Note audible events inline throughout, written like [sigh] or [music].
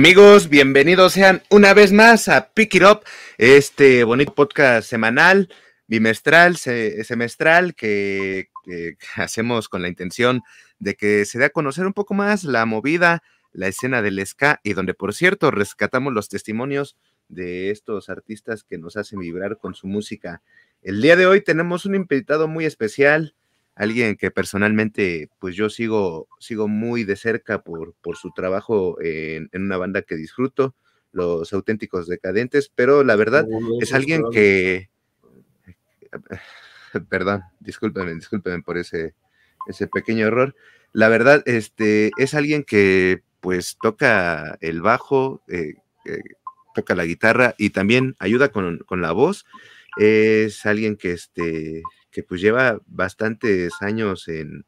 Amigos, bienvenidos sean una vez más a Pick It Up, este bonito podcast semanal, bimestral, semestral que, hacemos con la intención de que se dé a conocer un poco más la movida, la escena del ska y donde, por cierto, rescatamos los testimonios de estos artistas que nos hacen vibrar con su música. El día de hoy tenemos un invitado muy especial, alguien que personalmente, pues yo sigo, sigo muy de cerca por, por su trabajo en, una banda que disfruto, Los Auténticos Decadentes, pero la verdad es alguien que... [laughs] Perdón, discúlpenme, discúlpenme por ese, ese pequeño error. La verdad, este, es alguien que pues toca el bajo, eh, eh, toca la guitarra y también ayuda con, con la voz. Es alguien que, este, que pues lleva bastantes años en,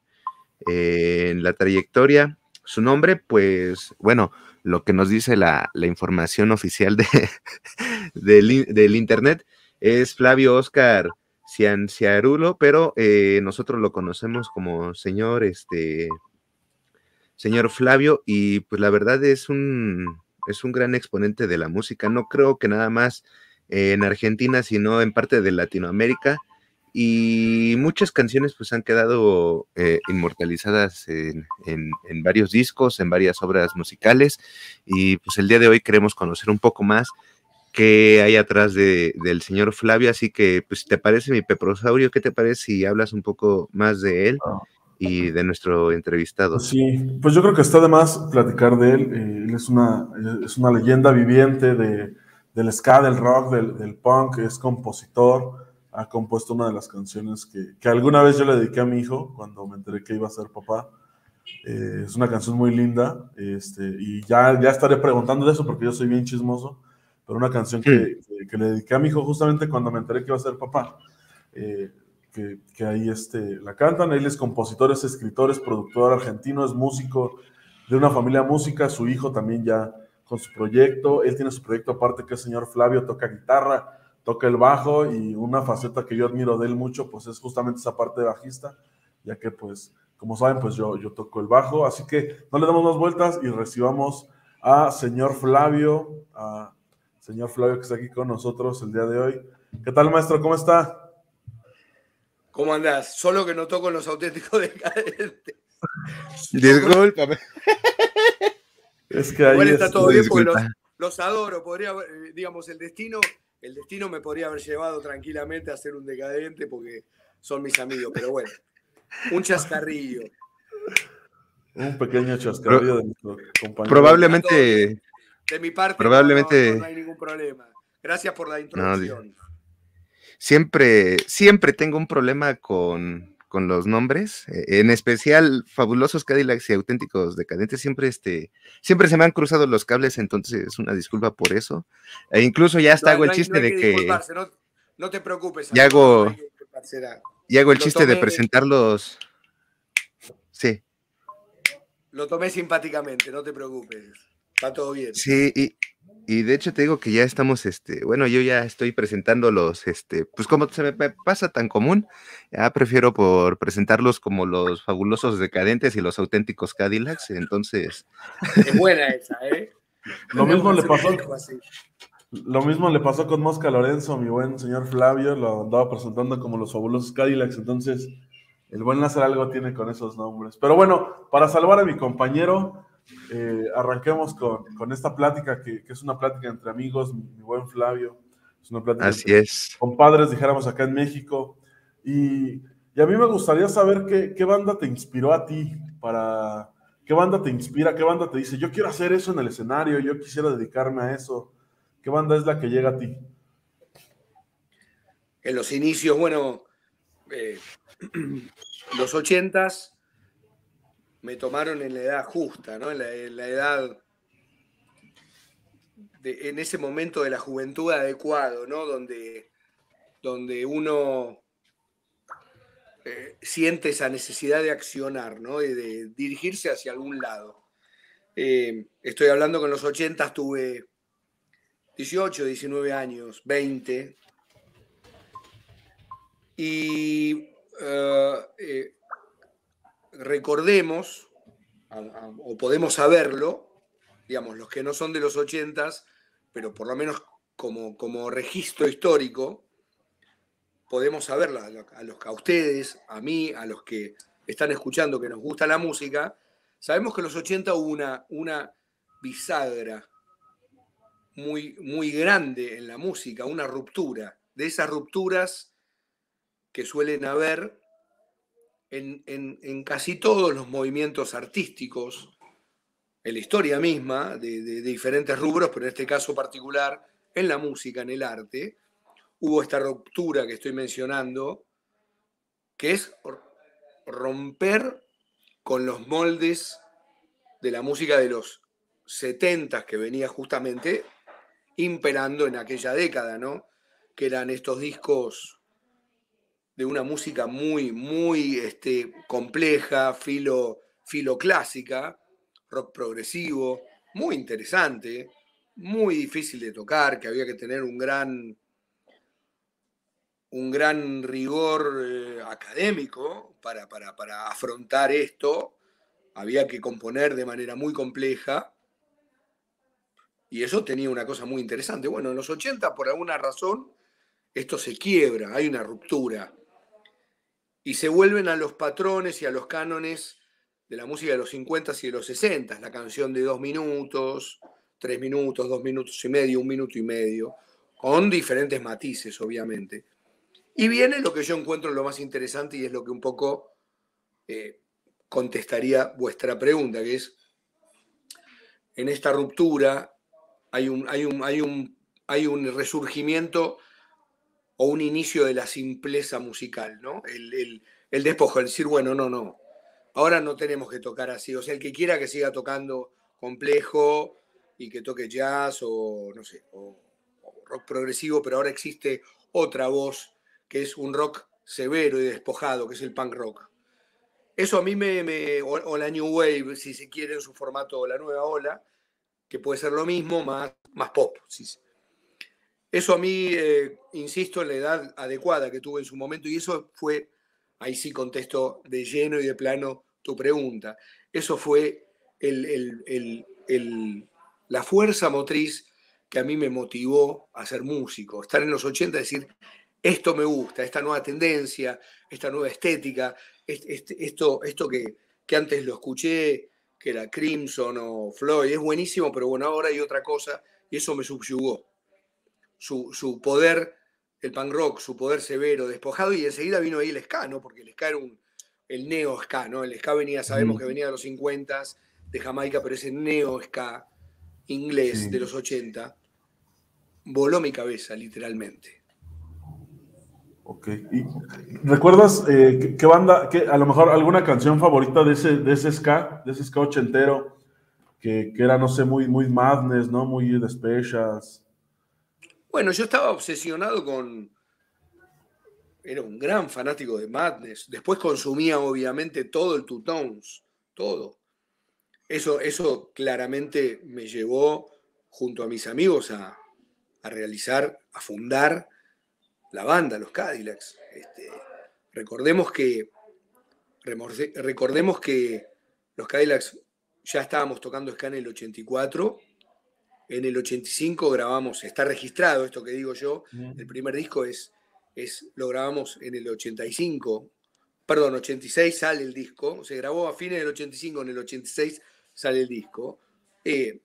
la trayectoria. Su nombre, pues, bueno, lo que nos dice la, información oficial de, [laughs] del, Internet es Flavio Oscar Cianciarulo, pero eh, nosotros lo conocemos como señor, este, señor Flavio, y pues la verdad es es un gran exponente de la música. No creo que nada más en Argentina, sino en parte de Latinoamérica y muchas canciones pues han quedado eh, inmortalizadas en, varios discos, en varias obras musicales y pues el día de hoy queremos conocer un poco más qué hay atrás de, del señor Flavio, así que pues si te parece mi Peprosaurio, ¿qué te parece si hablas un poco más de él ah. y de nuestro entrevistado? Sí, pues yo creo que está de más platicar de él, eh, él es una, eh, es una leyenda viviente del ska, del rock, del punk, es compositor ha compuesto una de las canciones que, que, alguna vez yo le dediqué a mi hijo cuando me enteré que iba a ser papá. Eh, es una canción muy linda este, y ya, ya estaré preguntando de eso porque yo soy bien chismoso, pero una canción que, que, le dediqué a mi hijo justamente cuando me enteré que iba a ser papá. Eh, que, que, ahí este, la cantan, él es compositor, es escritor, es productor argentino, es músico de una familia música, su hijo también ya con su proyecto, él tiene su proyecto aparte que el señor Flavio toca guitarra, toca el bajo y una faceta que yo admiro de él mucho, pues es justamente esa parte bajista, ya que pues, como saben, pues yo, yo toco el bajo, así que no le damos más vueltas y recibamos a señor Flavio, a señor Flavio que está aquí con nosotros el día de hoy. ¿Qué tal, maestro? ¿Cómo está? ¿Cómo andás? Solo que no toco los auténticos decadentes. [laughs] Disculpame. Es que ahí está todo bien porque los, los adoro. Podría, eh, digamos, el destino el destino me podría haber llevado tranquilamente a ser un decadente porque son mis amigos, pero bueno, un chascarrillo. Un pequeño chascarrillo de nuestro compañero. Probablemente. De mi parte, probablemente, no, hay ningún problema. Gracias por la introducción. siempre, siempre tengo un problema con, con los nombres, eh, en especial fabulosos Cadillacs y auténticos decadentes, siempre este, siempre se me han cruzado los cables, entonces es una disculpa por eso. E incluso ya hasta hago el chiste de que, no, te preocupes. hago, y hago el chiste de presentarlos. Sí. Lo tomé simpáticamente, no te preocupes. Está todo bien. Sí, y, y de hecho te digo que ya estamos, este, bueno, yo ya estoy presentando los, este, pues como se me pasa tan común, ya prefiero por presentarlos como los fabulosos decadentes y los auténticos Cadillacs, entonces. Es buena esa, ¿eh? Lo mismo le pasó. Lo mismo le pasó con Mosca Lorenzo, mi buen señor Flavio, lo andaba presentando como los fabulosos Cadillacs, entonces el buen Lázaro algo tiene con esos nombres. Pero bueno, para salvar a mi compañero, eh, arranquemos con, esta plática, que, es una plática entre amigos, mi, buen Flavio. Es una plática Así entre es. compadres, dijéramos acá en México. Y, a mí me gustaría saber qué, qué banda te inspiró a ti para. ¿Qué banda te inspira? ¿Qué banda te dice, yo quiero hacer eso en el escenario, yo quisiera dedicarme a eso? ¿Qué banda es la que llega a ti? En los inicios, bueno, eh, [clears throat] los ochentas, me tomaron en la edad justa, ¿no? En la, edad, en ese momento de la juventud adecuado, ¿no? Donde, donde uno eh, siente esa necesidad de accionar, ¿no? De, dirigirse hacia algún lado. Eh, estoy hablando con los 80 tuve 18, 19 años, 20. Y eh, recordemos, o podemos saberlo, digamos, los que no son de los 80, pero por lo menos como, registro histórico, podemos saberla a, los, a ustedes, a mí, a los que están escuchando, que nos gusta la música, sabemos que en los 80 hubo una, una bisagra muy, muy grande en la música, una ruptura, de esas rupturas que suelen haber en, casi todos los movimientos artísticos, en la historia misma, de, diferentes rubros, pero en este caso particular, en la música, en el arte, hubo esta ruptura que estoy mencionando, que es romper con los moldes de la música de los 70 que venía justamente imperando en aquella década, ¿no? Que eran estos discos de una música muy, muy este, compleja, filo, clásica, rock progresivo, muy interesante, muy difícil de tocar, que había que tener un gran, un gran rigor eh, académico para, para afrontar esto, había que componer de manera muy compleja. Y eso tenía una cosa muy interesante. Bueno, en los 80, por alguna razón, esto se quiebra, hay una ruptura y se vuelven a los patrones y a los cánones de la música de los 50 s y de los 60, la canción de dos minutos, tres minutos, dos minutos y medio, un minuto y medio, con diferentes matices, obviamente. Y viene lo que yo encuentro lo más interesante y es lo que un poco eh, contestaría vuestra pregunta, que es, en esta ruptura hay un, hay un, hay un, hay un resurgimiento o un inicio de la simpleza musical, ¿no? El, despojo, el decir, bueno, no, no, ahora no tenemos que tocar así. O sea, el que quiera que siga tocando complejo y que toque jazz o, no sé, o, rock progresivo, pero ahora existe otra voz que es un rock severo y despojado, que es el punk rock. Eso a mí me, o, la New Wave, si se quiere, en su formato, la nueva ola, que puede ser lo mismo, más, más pop, sí eso a mí, eh, insisto, en la edad adecuada que tuve en su momento, y eso fue, ahí sí contesto de lleno y de plano tu pregunta, eso fue la fuerza motriz que a mí me motivó a ser músico, estar en los 80 decir, esto me gusta, esta nueva tendencia, esta nueva estética, esto, esto que, que antes lo escuché, que era Crimson o Floyd, es buenísimo, pero bueno, ahora hay otra cosa y eso me subyugó su, poder, el punk rock, su poder severo, despojado, y enseguida vino ahí el ska, ¿no? Porque el ska era un, el neo ska, ¿no? El ska venía, sabemos mm. que venía de los 50 de Jamaica, pero ese neo ska inglés de los 80 voló mi cabeza, literalmente. Ok. ¿Recuerdas eh, qué, banda, qué, a lo mejor alguna canción favorita de ese, de ese ska, de ese ska ochentero, que, que era, no sé, muy, muy madness, ¿no? Muy despechas. Bueno, yo estaba obsesionado con... Era un gran fanático de Madness. Después consumía obviamente todo el Two todo. Eso, eso claramente me llevó junto a mis amigos a, a realizar, a fundar la banda, los Cadillacs. Este, recordemos que recordemos que los Cadillacs ya estábamos tocando Scan en el 84 en el 85 grabamos, está registrado esto que digo yo, el primer disco es, es lo grabamos en el 85, perdón, 86 sale el disco, se grabó a fines del 85, en el 86 sale el disco. Eh,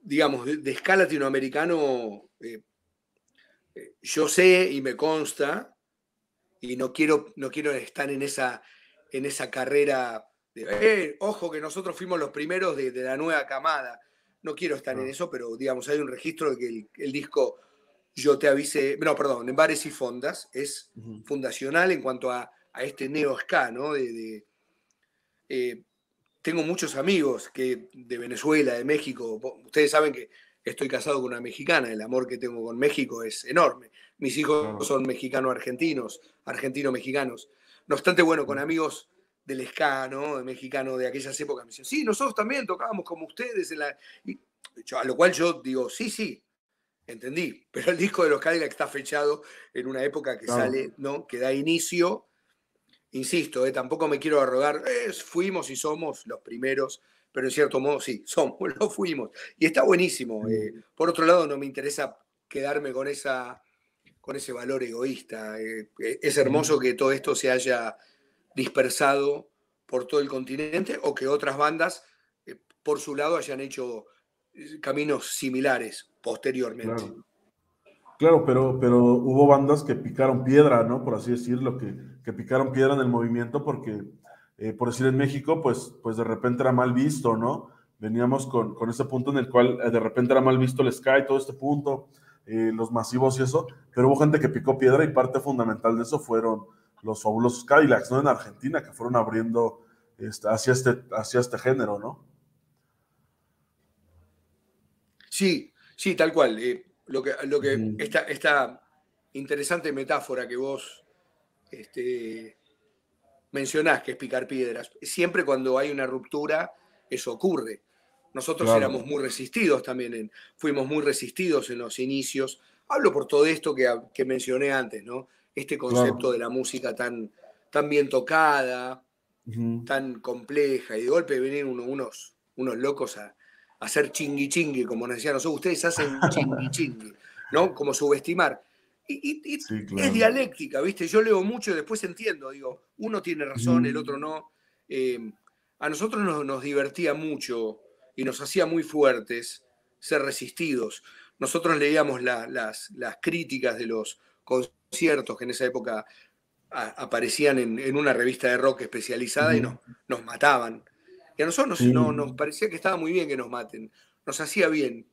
digamos, de, escala latinoamericano, eh, eh, yo sé y me consta, y no quiero, no quiero estar en esa, en esa carrera de, ojo que nosotros fuimos los primeros de, de la nueva camada. No quiero estar en ah. eso, pero digamos, hay un registro de que el, disco Yo te avise, no, perdón, en bares y fondas es fundacional en cuanto a, este neo-ska, ¿no? De, eh, tengo muchos amigos que de Venezuela, de México, ustedes saben que estoy casado con una mexicana, el amor que tengo con México es enorme. Mis hijos ah. son mexicano-argentinos, argentino-mexicanos. No obstante, bueno, con amigos del escano, de mexicano de aquellas épocas, me decían, sí, nosotros también tocábamos como ustedes. a lo cual yo digo, sí, sí, entendí, pero el disco de los Cadillacs está fechado en una época que sale, que da inicio. Insisto, eh, tampoco me quiero arrogar, fuimos y somos los primeros, pero en cierto modo sí, [laughs] somos, lo fuimos. Y está buenísimo. Eh, mm. por otro lado, no me interesa quedarme con, esa, con ese valor egoísta. Eh, es hermoso mm. que todo esto se haya dispersado por todo el continente o que otras bandas eh, por su lado hayan hecho eh, caminos similares posteriormente. Claro. pero, pero hubo bandas que picaron piedra, ¿no? Por así decirlo, que, que picaron piedra en el movimiento porque, eh, por decir en México, pues, pues de repente era mal visto, ¿no? Veníamos con, ese punto en el cual de repente era mal visto el Sky, todo este punto, los masivos y eso, pero hubo gente que picó piedra y parte fundamental de eso fueron los fabulosos Cadillacs, ¿no? En Argentina, que fueron abriendo este, hacia, este, este género, ¿no? Sí, sí, tal cual. Eh, lo que, lo que esta, interesante metáfora que vos este, mencionás, que es picar piedras, siempre cuando hay una ruptura, eso ocurre. Nosotros éramos muy resistidos también, fuimos muy resistidos en los inicios. Hablo por todo esto que, que mencioné antes, ¿no? este concepto de la música tan, tan bien tocada, tan compleja, y de golpe vienen unos, unos locos a, hacer chingui chingui, como nos decían nosotros, ustedes hacen [laughs] chingui chingui, ¿no? Como subestimar. Y, es dialéctica, ¿viste? Yo leo mucho y después entiendo, digo, uno tiene razón, el otro mm. no. Eh, a nosotros nos, divertía mucho y nos hacía muy fuertes ser resistidos. Nosotros leíamos las, las críticas de los conciertos que en esa época aparecían en, una revista de rock especializada y nos, nos mataban. Y a nosotros nos, no, nos parecía que estaba muy bien que nos maten, nos hacía bien,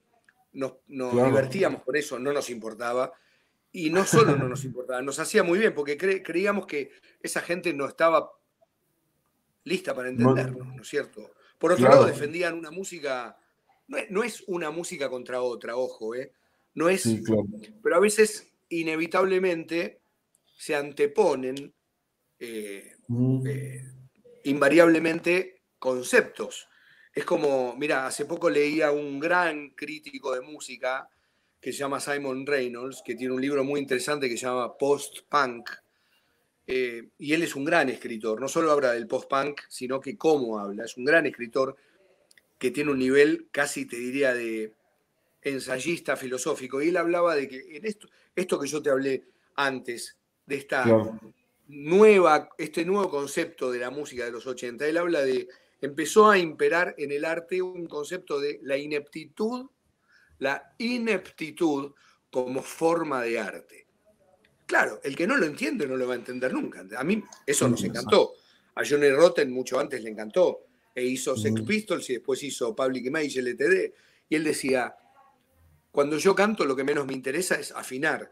nos, divertíamos por eso, no nos importaba. Y no solo no nos importaba, nos hacía muy bien, porque creíamos que esa gente no estaba lista para entendernos, ¿no es cierto? Por otro lado, defendían una música, no es, una música contra otra, ojo, ¿eh? No es, pero a veces inevitablemente se anteponen eh, mm. eh, invariablemente conceptos. Es como, mira, hace poco leía un gran crítico de música que se llama Simon Reynolds, que tiene un libro muy interesante que se llama Post-Punk, eh, y él es un gran escritor, no solo habla del post-punk, sino que cómo habla, es un gran escritor que tiene un nivel casi, te diría, de, ensayista filosófico, y él hablaba de que en esto, esto que yo te hablé antes, de esta nueva, este nuevo concepto de la música de los 80, él habla de, empezó a imperar en el arte un concepto de la ineptitud, la ineptitud como forma de arte. Claro, el que no lo entiende no lo va a entender nunca. A mí eso nos encantó. A Johnny Rotten mucho antes le encantó. E hizo Sex mm. Pistols y después hizo Public Image, LTD. Y él decía, cuando yo canto lo que menos me interesa es afinar.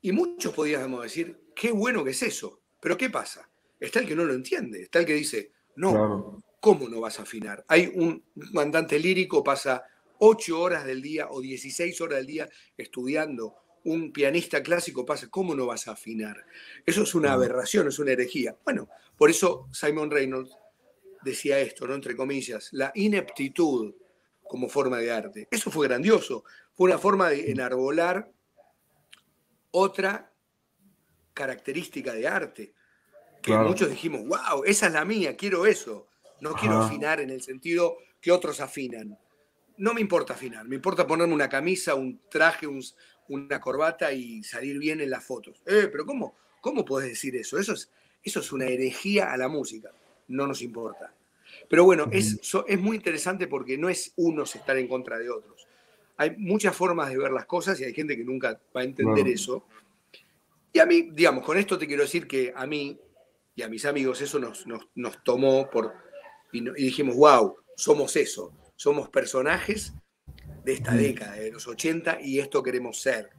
Y muchos podríamos decir, qué bueno que es eso. Pero ¿qué pasa? Está el que no lo entiende, está el que dice, no, ¿cómo no vas a afinar? Hay un mandante lírico, pasa ocho horas del día o 16 horas del día estudiando. Un pianista clásico pasa, ¿cómo no vas a afinar? Eso es una aberración, es una herejía. Bueno, por eso Simon Reynolds decía esto, ¿no? Entre comillas, la ineptitud como forma de arte. Eso fue grandioso, fue una forma de enarbolar otra característica de arte, que muchos dijimos, wow, esa es la mía, quiero eso, no quiero afinar en el sentido que otros afinan. No me importa afinar, me importa ponerme una camisa, un traje, una corbata y salir bien en las fotos. Eh, pero ¿cómo, cómo podés decir eso? Eso eso es una herejía a la música, no nos importa. Pero bueno, es, es muy interesante porque no es unos estar en contra de otros. Hay muchas formas de ver las cosas y hay gente que nunca va a entender eso. Y a mí, digamos, con esto te quiero decir que a mí y a mis amigos eso nos, tomó por, y, dijimos, wow, somos eso, somos personajes de esta mm. década, de los 80 y esto queremos ser.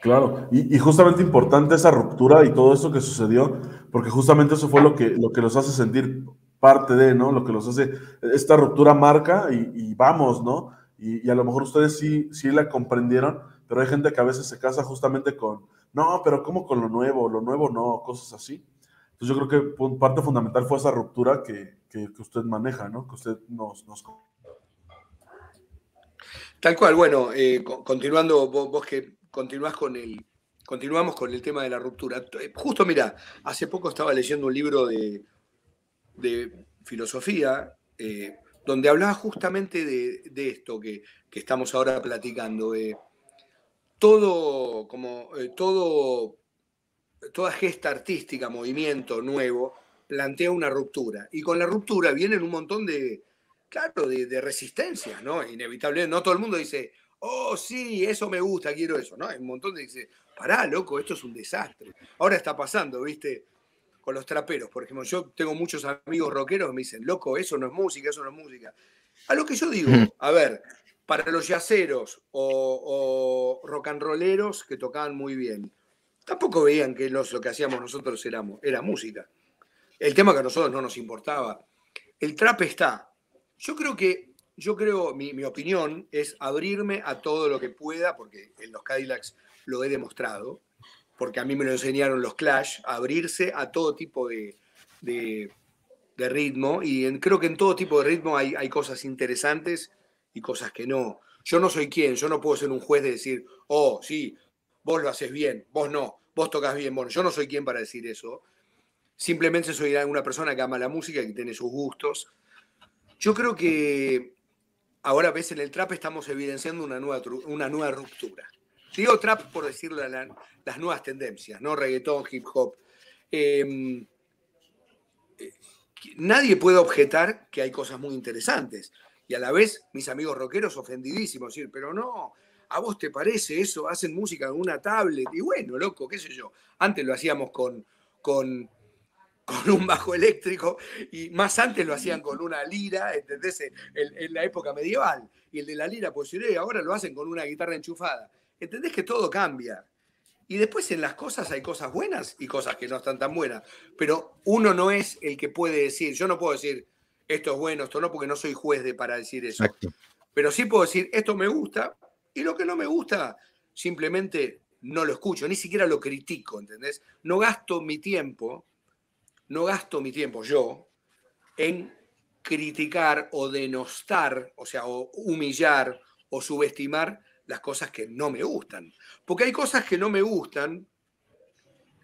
Claro, y justamente importante esa ruptura y todo eso que sucedió, porque justamente eso fue lo que, lo que los hace sentir parte de, ¿no? Lo que los hace, esta ruptura marca y, vamos, ¿no? Y, a lo mejor ustedes sí, sí la comprendieron, pero hay gente que a veces se casa justamente con, no, pero ¿cómo con lo nuevo? Lo nuevo no, cosas así. Entonces yo creo que parte fundamental fue esa ruptura que, usted maneja, ¿no? Que usted nos... Tal cual, bueno, eh, continuando, vos, que continuás con el, continuamos con el tema de la ruptura. Eh, justo, mira, hace poco estaba leyendo un libro de, filosofía eh, donde hablaba justamente de, esto que, estamos ahora platicando. todo, como, eh, todo, toda gesta artística, movimiento nuevo, plantea una ruptura. Y con la ruptura vienen un montón de, claro, de, resistencias, ¿no? Inevitable. No todo el mundo dice, oh, sí, eso me gusta, quiero eso, ¿no? Hay un montón de pará, loco, esto es un desastre. Ahora está pasando, ¿viste? Con los traperos, por ejemplo, yo tengo muchos amigos rockeros que me dicen, loco, eso no es música, eso no es música. A lo que yo digo, a ver, para los yaceros o, o que tocaban muy bien, tampoco veían que lo que hacíamos nosotros éramos, era música. El tema que a nosotros no nos importaba. El trap está. Yo creo que, yo creo, mi, mi opinión es abrirme a todo lo que pueda, porque en los Cadillacs lo he demostrado, porque a mí me lo enseñaron los Clash, abrirse a todo tipo de, ritmo, y creo que en todo tipo de ritmo hay, hay cosas interesantes y cosas que no. Yo no soy quien, yo no puedo ser un juez de decir, oh, sí, vos lo haces bien, vos no, vos tocas bien, bueno, yo no soy quien para decir eso. Simplemente soy una persona que ama la música, que tiene sus gustos. Yo creo que ahora ves en el trap estamos evidenciando una nueva, una nueva ruptura. Tío trap por decirlo las nuevas tendencias, ¿no? Reggaetón, hip hop. Em, eh, nadie puede objetar que hay cosas muy interesantes. Y a la vez, mis amigos rockeros ofendidísimos, decir, pero no, ¿a vos te parece eso? Hacen música en una tablet. Y bueno, loco, qué sé yo. Antes lo hacíamos con, con, con un bajo eléctrico y más antes lo hacían con una lira, ¿entendés? En, en la época medieval. Y el de la lira, pues eh, ahora lo hacen con una guitarra enchufada entendés que todo cambia. Y después en las cosas hay cosas buenas y cosas que no están tan buenas. Pero uno no es el que puede decir, yo no puedo decir esto es bueno, esto no, porque no soy juez de para decir eso. Pero sí puedo decir esto me gusta y lo que no me gusta simplemente no lo escucho, ni siquiera lo critico, ¿entendés? No gasto mi tiempo, no gasto mi tiempo yo en criticar o denostar, o sea, o humillar o subestimar las cosas que no me gustan. Porque hay cosas que no me gustan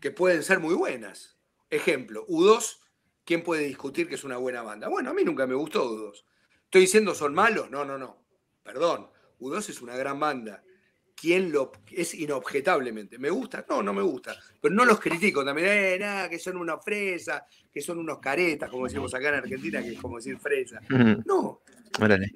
que pueden ser muy buenas. Ejemplo, U2, ¿quién puede discutir que es una buena banda? Bueno, a mí nunca me gustó U2. ¿Estoy diciendo son malos? No, no, no. Perdón. U2 es una gran banda. ¿Quién lo es inobjetablemente? ¿Me gusta? No, no me gusta. Pero no los critico también. Eh, nada, que son una fresa, que son unos caretas, como decimos acá en Argentina, que es como decir fresa. No,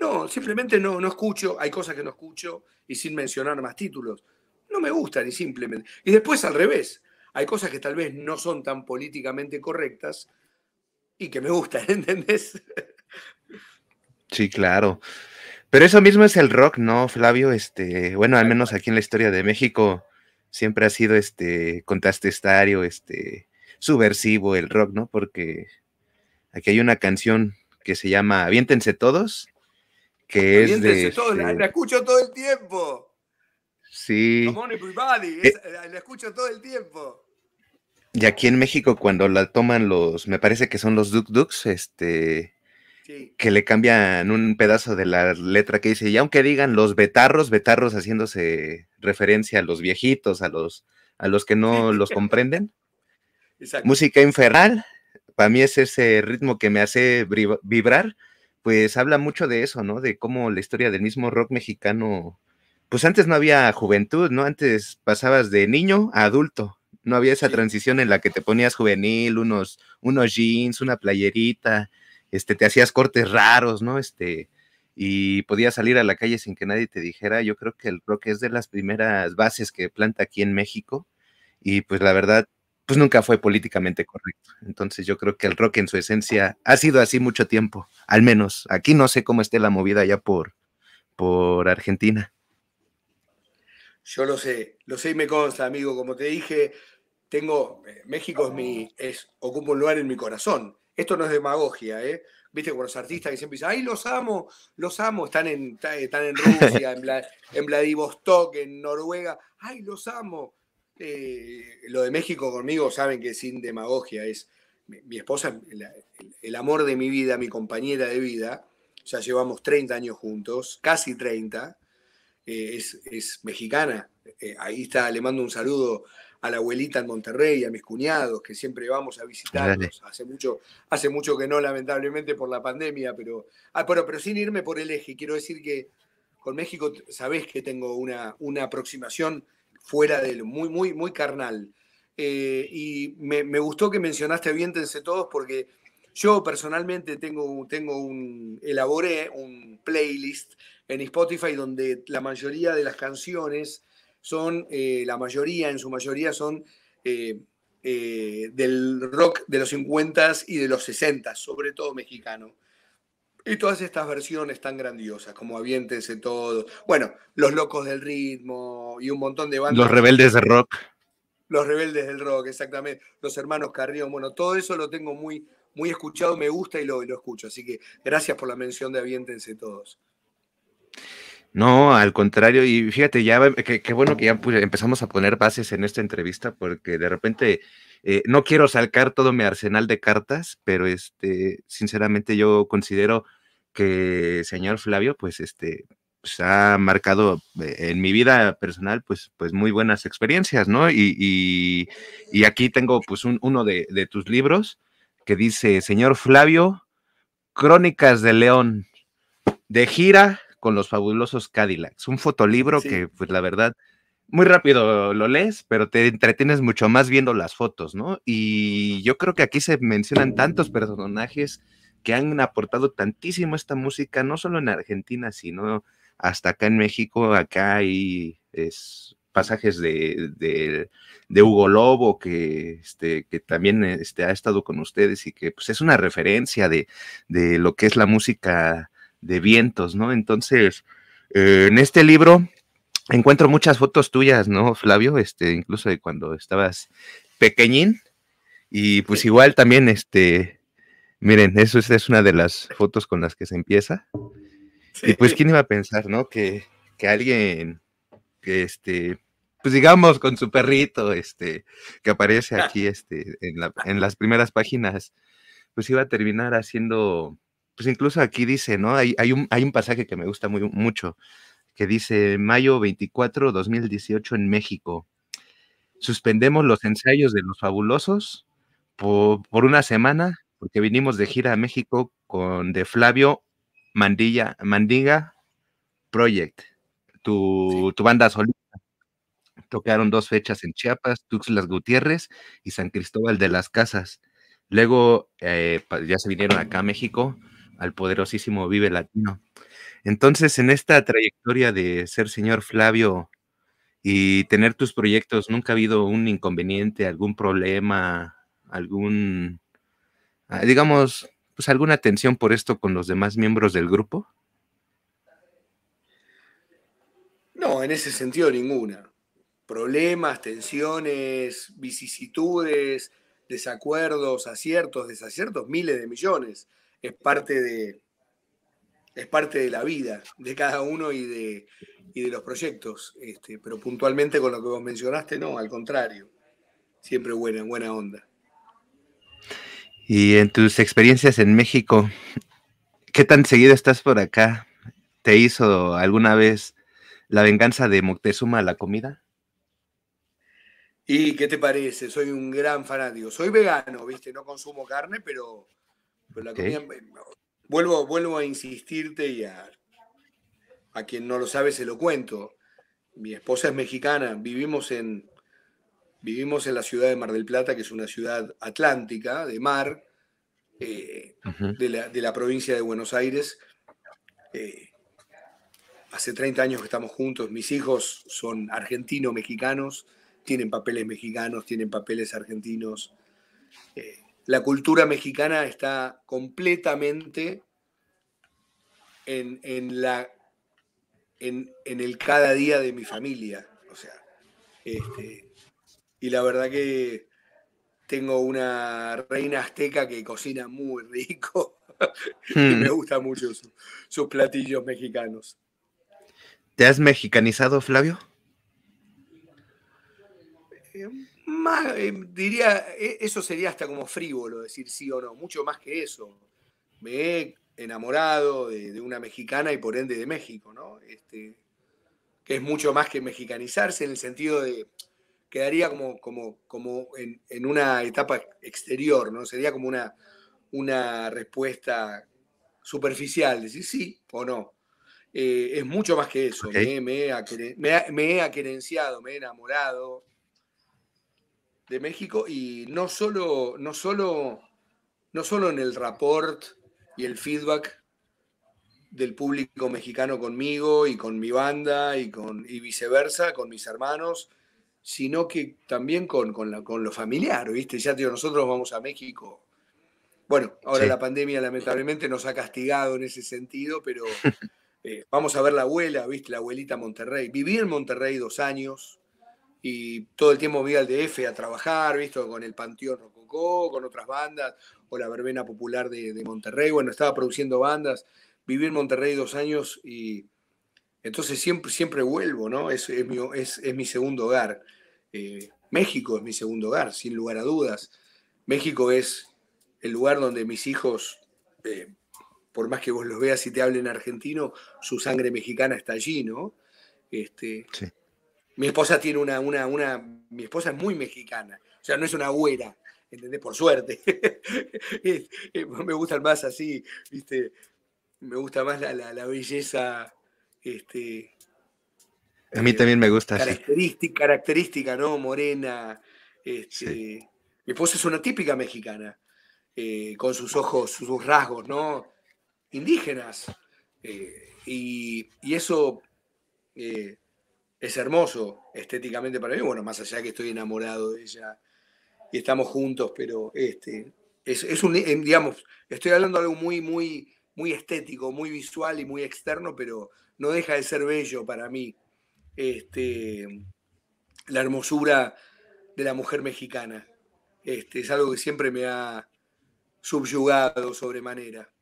no, simplemente no, no escucho, hay cosas que no escucho y sin mencionar más títulos. No me gustan y simplemente. Y después al revés, hay cosas que tal vez no son tan políticamente correctas y que me gustan, [laughs] ¿entendés? Sí, claro. Pero eso mismo es el rock, ¿no, Flavio? Este, bueno, al menos aquí en la historia de México siempre ha sido este contestatario, este subversivo el rock, ¿no? Porque aquí hay una canción que se llama Aviéntense Todos, que es de... Todos, este la, escucho todo el tiempo. Sí. Eh, la, escucho todo el tiempo. Y aquí en México, cuando la toman los, me parece que son los Duk Duks, este, que le cambian un pedazo de la letra que dice, y aunque digan los betarros, betarros haciéndose referencia a los viejitos, a los, a los que no [laughs] los comprenden. Música infernal, para mí es ese ritmo que me hace vibrar, pues habla mucho de eso, ¿no? De cómo la historia del mismo rock mexicano, pues antes no había juventud, ¿no? Antes pasabas de niño a adulto, no había esa transición en la que te ponías juvenil, unos, unos jeans, una playerita, este, te hacías cortes raros, ¿no? Este, y podías salir a la calle sin que nadie te dijera. Yo creo que el rock es de las primeras bases que planta aquí en México. Y pues la verdad, pues nunca fue políticamente correcto. Entonces yo creo que el rock en su esencia ha sido así mucho tiempo, al menos aquí no sé cómo esté la movida ya por, por Argentina. Yo lo sé, lo sé y me consta, amigo, como te dije, tengo, eh, México es mi, es, ocupa un lugar en mi corazón. Esto no es demagogia, ¿eh? Viste, con los artistas que siempre dicen, ay, los amo, los amo, están en, están en [laughs] Rusia, en Vladivostok, en Noruega, ay, los amo. Eh, lo de México conmigo saben que sin demagogia, es mi, esposa, el, amor de mi vida, mi compañera de vida, ya llevamos 30 años juntos, casi 30, eh, es, mexicana, eh, ahí está, le mando un saludo a la abuelita en Monterrey, a mis cuñados, que siempre vamos a visitarlos, hace mucho, hace mucho que no, lamentablemente, por la pandemia, pero, ah, pero, sin irme por el eje, quiero decir que con México sabés que tengo una, una aproximación fuera de él, muy, muy, muy carnal. Eh, y me, gustó que mencionaste Aviéntense Todos porque yo personalmente tengo, tengo un, elaboré un playlist en Spotify donde la mayoría de las canciones son, eh, la mayoría, en su mayoría son eh, del rock de los 50s y de los 60s, sobre todo mexicano. Y todas estas versiones tan grandiosas, como Aviéntense Todos, bueno, Los Locos del Ritmo y un montón de bandas. Los Rebeldes del Rock. Los Rebeldes del Rock, exactamente. Los Hermanos Carrión, bueno, todo eso lo tengo muy, muy escuchado, me gusta y lo, lo escucho. Así que gracias por la mención de Aviéntense Todos. No, al contrario, y fíjate, ya eh, qué bueno que ya pues, empezamos a poner bases en esta entrevista, porque de repente eh, no quiero salcar todo mi arsenal de cartas, pero este, sinceramente yo considero que señor Flavio, pues este, pues, ha marcado eh, en mi vida personal, pues, pues muy buenas experiencias, ¿no? Y, aquí tengo pues un, uno de, tus libros que dice, señor Flavio, Crónicas de León, de gira con los fabulosos Cadillacs, un fotolibro que pues la verdad muy rápido lo lees, pero te entretienes mucho más viendo las fotos, ¿no? Y yo creo que aquí se mencionan tantos personajes que han aportado tantísimo esta música, no solo en Argentina, sino hasta acá en México, acá hay es, pasajes de, de, Hugo Lobo, que, este, que también este, ha estado con ustedes y que pues, es una referencia de, lo que es la música de vientos, ¿no? Entonces, eh, en este libro encuentro muchas fotos tuyas, ¿no, Flavio? Este, incluso de cuando estabas pequeñín. Y pues igual también, este, miren, eso es, una de las fotos con las que se empieza. Y pues, ¿quién iba a pensar, no? Que, que alguien, este, pues digamos, con su perrito, este, que aparece ah. aquí, este, en, la, en las primeras páginas, pues iba a terminar haciendo, pues incluso aquí dice, ¿no? Hay, hay, un, hay un pasaje que me gusta muy, mucho, que dice mayo 24, 2018 en México. Suspendemos los ensayos de los fabulosos por, una semana porque vinimos de gira a México con de Flavio Mandilla, Mandiga Project, tu, banda solista. Tocaron dos fechas en Chiapas, Tuxlas Gutiérrez y San Cristóbal de las Casas. Luego eh, ya se vinieron acá a México al poderosísimo Vive Latino. Entonces, en esta trayectoria de ser señor Flavio y tener tus proyectos, ¿nunca ha habido un inconveniente, algún problema, algún, ah, digamos, pues alguna tensión por esto con los demás miembros del grupo? No, en ese sentido ninguna. Problemas, tensiones, vicisitudes, desacuerdos, aciertos, desaciertos, miles de millones. Es parte de, es parte de la vida de cada uno y de, de los proyectos. Este, pero puntualmente con lo que vos mencionaste, no, al contrario. Siempre buena, buena onda. Y en tus experiencias en México, ¿qué tan seguido estás por acá? ¿Te hizo alguna vez la venganza de Moctezuma a la comida? ¿Y qué te parece? Soy un gran fanático. Soy vegano, ¿viste? No consumo carne, pero, la comida Vuelvo, vuelvo a insistirte y a, quien no lo sabe se lo cuento. Mi esposa es mexicana, vivimos en, vivimos en la ciudad de Mar del Plata, que es una ciudad atlántica, de mar, eh, de, la, provincia de Buenos Aires. Eh, hace 30 años que estamos juntos, mis hijos son argentino mexicanos tienen papeles mexicanos, tienen papeles argentinos. Eh, la cultura mexicana está completamente en, el cada día de mi familia. O sea, este, y la verdad que tengo una reina azteca que cocina muy rico [laughs] y me hmm. gusta mucho sus platillos mexicanos. ¿Te has mexicanizado, Flavio? Eh, más, eh, diría, e, eso sería hasta como frívolo decir sí o no, mucho más que eso. Me he enamorado de, una mexicana y por ende de México, ¿no? Este, que es mucho más que mexicanizarse en el sentido de quedaría como, como, como en, una etapa exterior, ¿no? Sería como una, una respuesta superficial, decir sí o no. Eh, es mucho más que eso. Me, he, me, me, he, aquerenciado, me he enamorado, de México y no solo, no solo, no solo en el rapport y el feedback del público mexicano conmigo y con mi banda y, con, y viceversa, con mis hermanos, sino que también con, con, la, con lo familiar, ¿viste? Ya, tío, nosotros vamos a México. Bueno, ahora la pandemia lamentablemente nos ha castigado en ese sentido, pero [laughs] eh, vamos a ver la abuela, ¿viste? La abuelita Monterrey. Viví en Monterrey dos años, y todo el tiempo me al DF a trabajar, visto, con el Panteón Rococó, con otras bandas, o la Verbena Popular de, Monterrey. Bueno, estaba produciendo bandas, viví en Monterrey dos años y entonces siempre, siempre vuelvo, ¿no? Es, mi, es, mi, segundo hogar. Eh, México es mi segundo hogar, sin lugar a dudas. México es el lugar donde mis hijos, eh, por más que vos los veas y te hablen argentino, su sangre mexicana está allí, ¿no? Este, sí. Mi esposa tiene una, una, una, mi esposa es muy mexicana, o sea, no es una güera, ¿entendés? Por suerte. [laughs] me gustan más así, ¿viste? Me gusta más la, belleza, este... A mí también me gusta. Característica, característica ¿no? Morena. Este, mi esposa es una típica mexicana, eh, con sus ojos, sus rasgos, ¿no? Indígenas. Eh, y, y, eso eh, es hermoso estéticamente para mí, bueno, más allá que estoy enamorado de ella y estamos juntos, pero este, es, un, digamos, estoy hablando de algo muy, muy, muy estético, muy visual y muy externo, pero no deja de ser bello para mí este, la hermosura de la mujer mexicana. Este, es algo que siempre me ha subyugado sobremanera.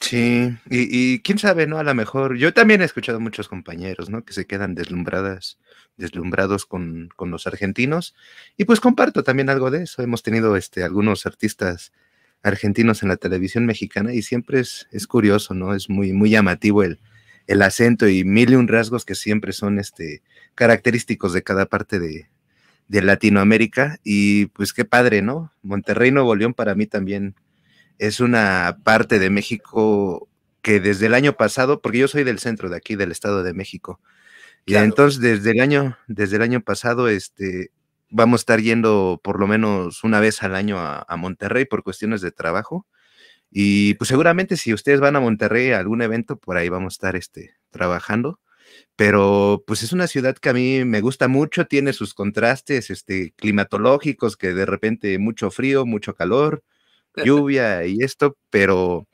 Sí, y, quién sabe, ¿no? A lo mejor, yo también he escuchado muchos compañeros, ¿no? Que se quedan deslumbradas, deslumbrados con, los argentinos. Y pues comparto también algo de eso. Hemos tenido este, algunos artistas argentinos en la televisión mexicana y siempre es, es curioso, ¿no? Es muy, muy llamativo el, el acento y mil y un rasgos que siempre son este, característicos de cada parte de, de Latinoamérica. Y pues qué padre, ¿no? Monterrey Nuevo León para mí también es una parte de México que desde el año pasado, porque yo soy del centro de aquí, del Estado de México, y entonces desde el año, desde el año pasado, este, vamos a estar yendo por lo menos una vez al año a, Monterrey por cuestiones de trabajo. Y pues seguramente si ustedes van a Monterrey a algún evento, por ahí vamos a estar este, trabajando. Pero pues es una ciudad que a mí me gusta mucho, tiene sus contrastes este, climatológicos, que de repente mucho frío, mucho calor, lluvia y esto, pero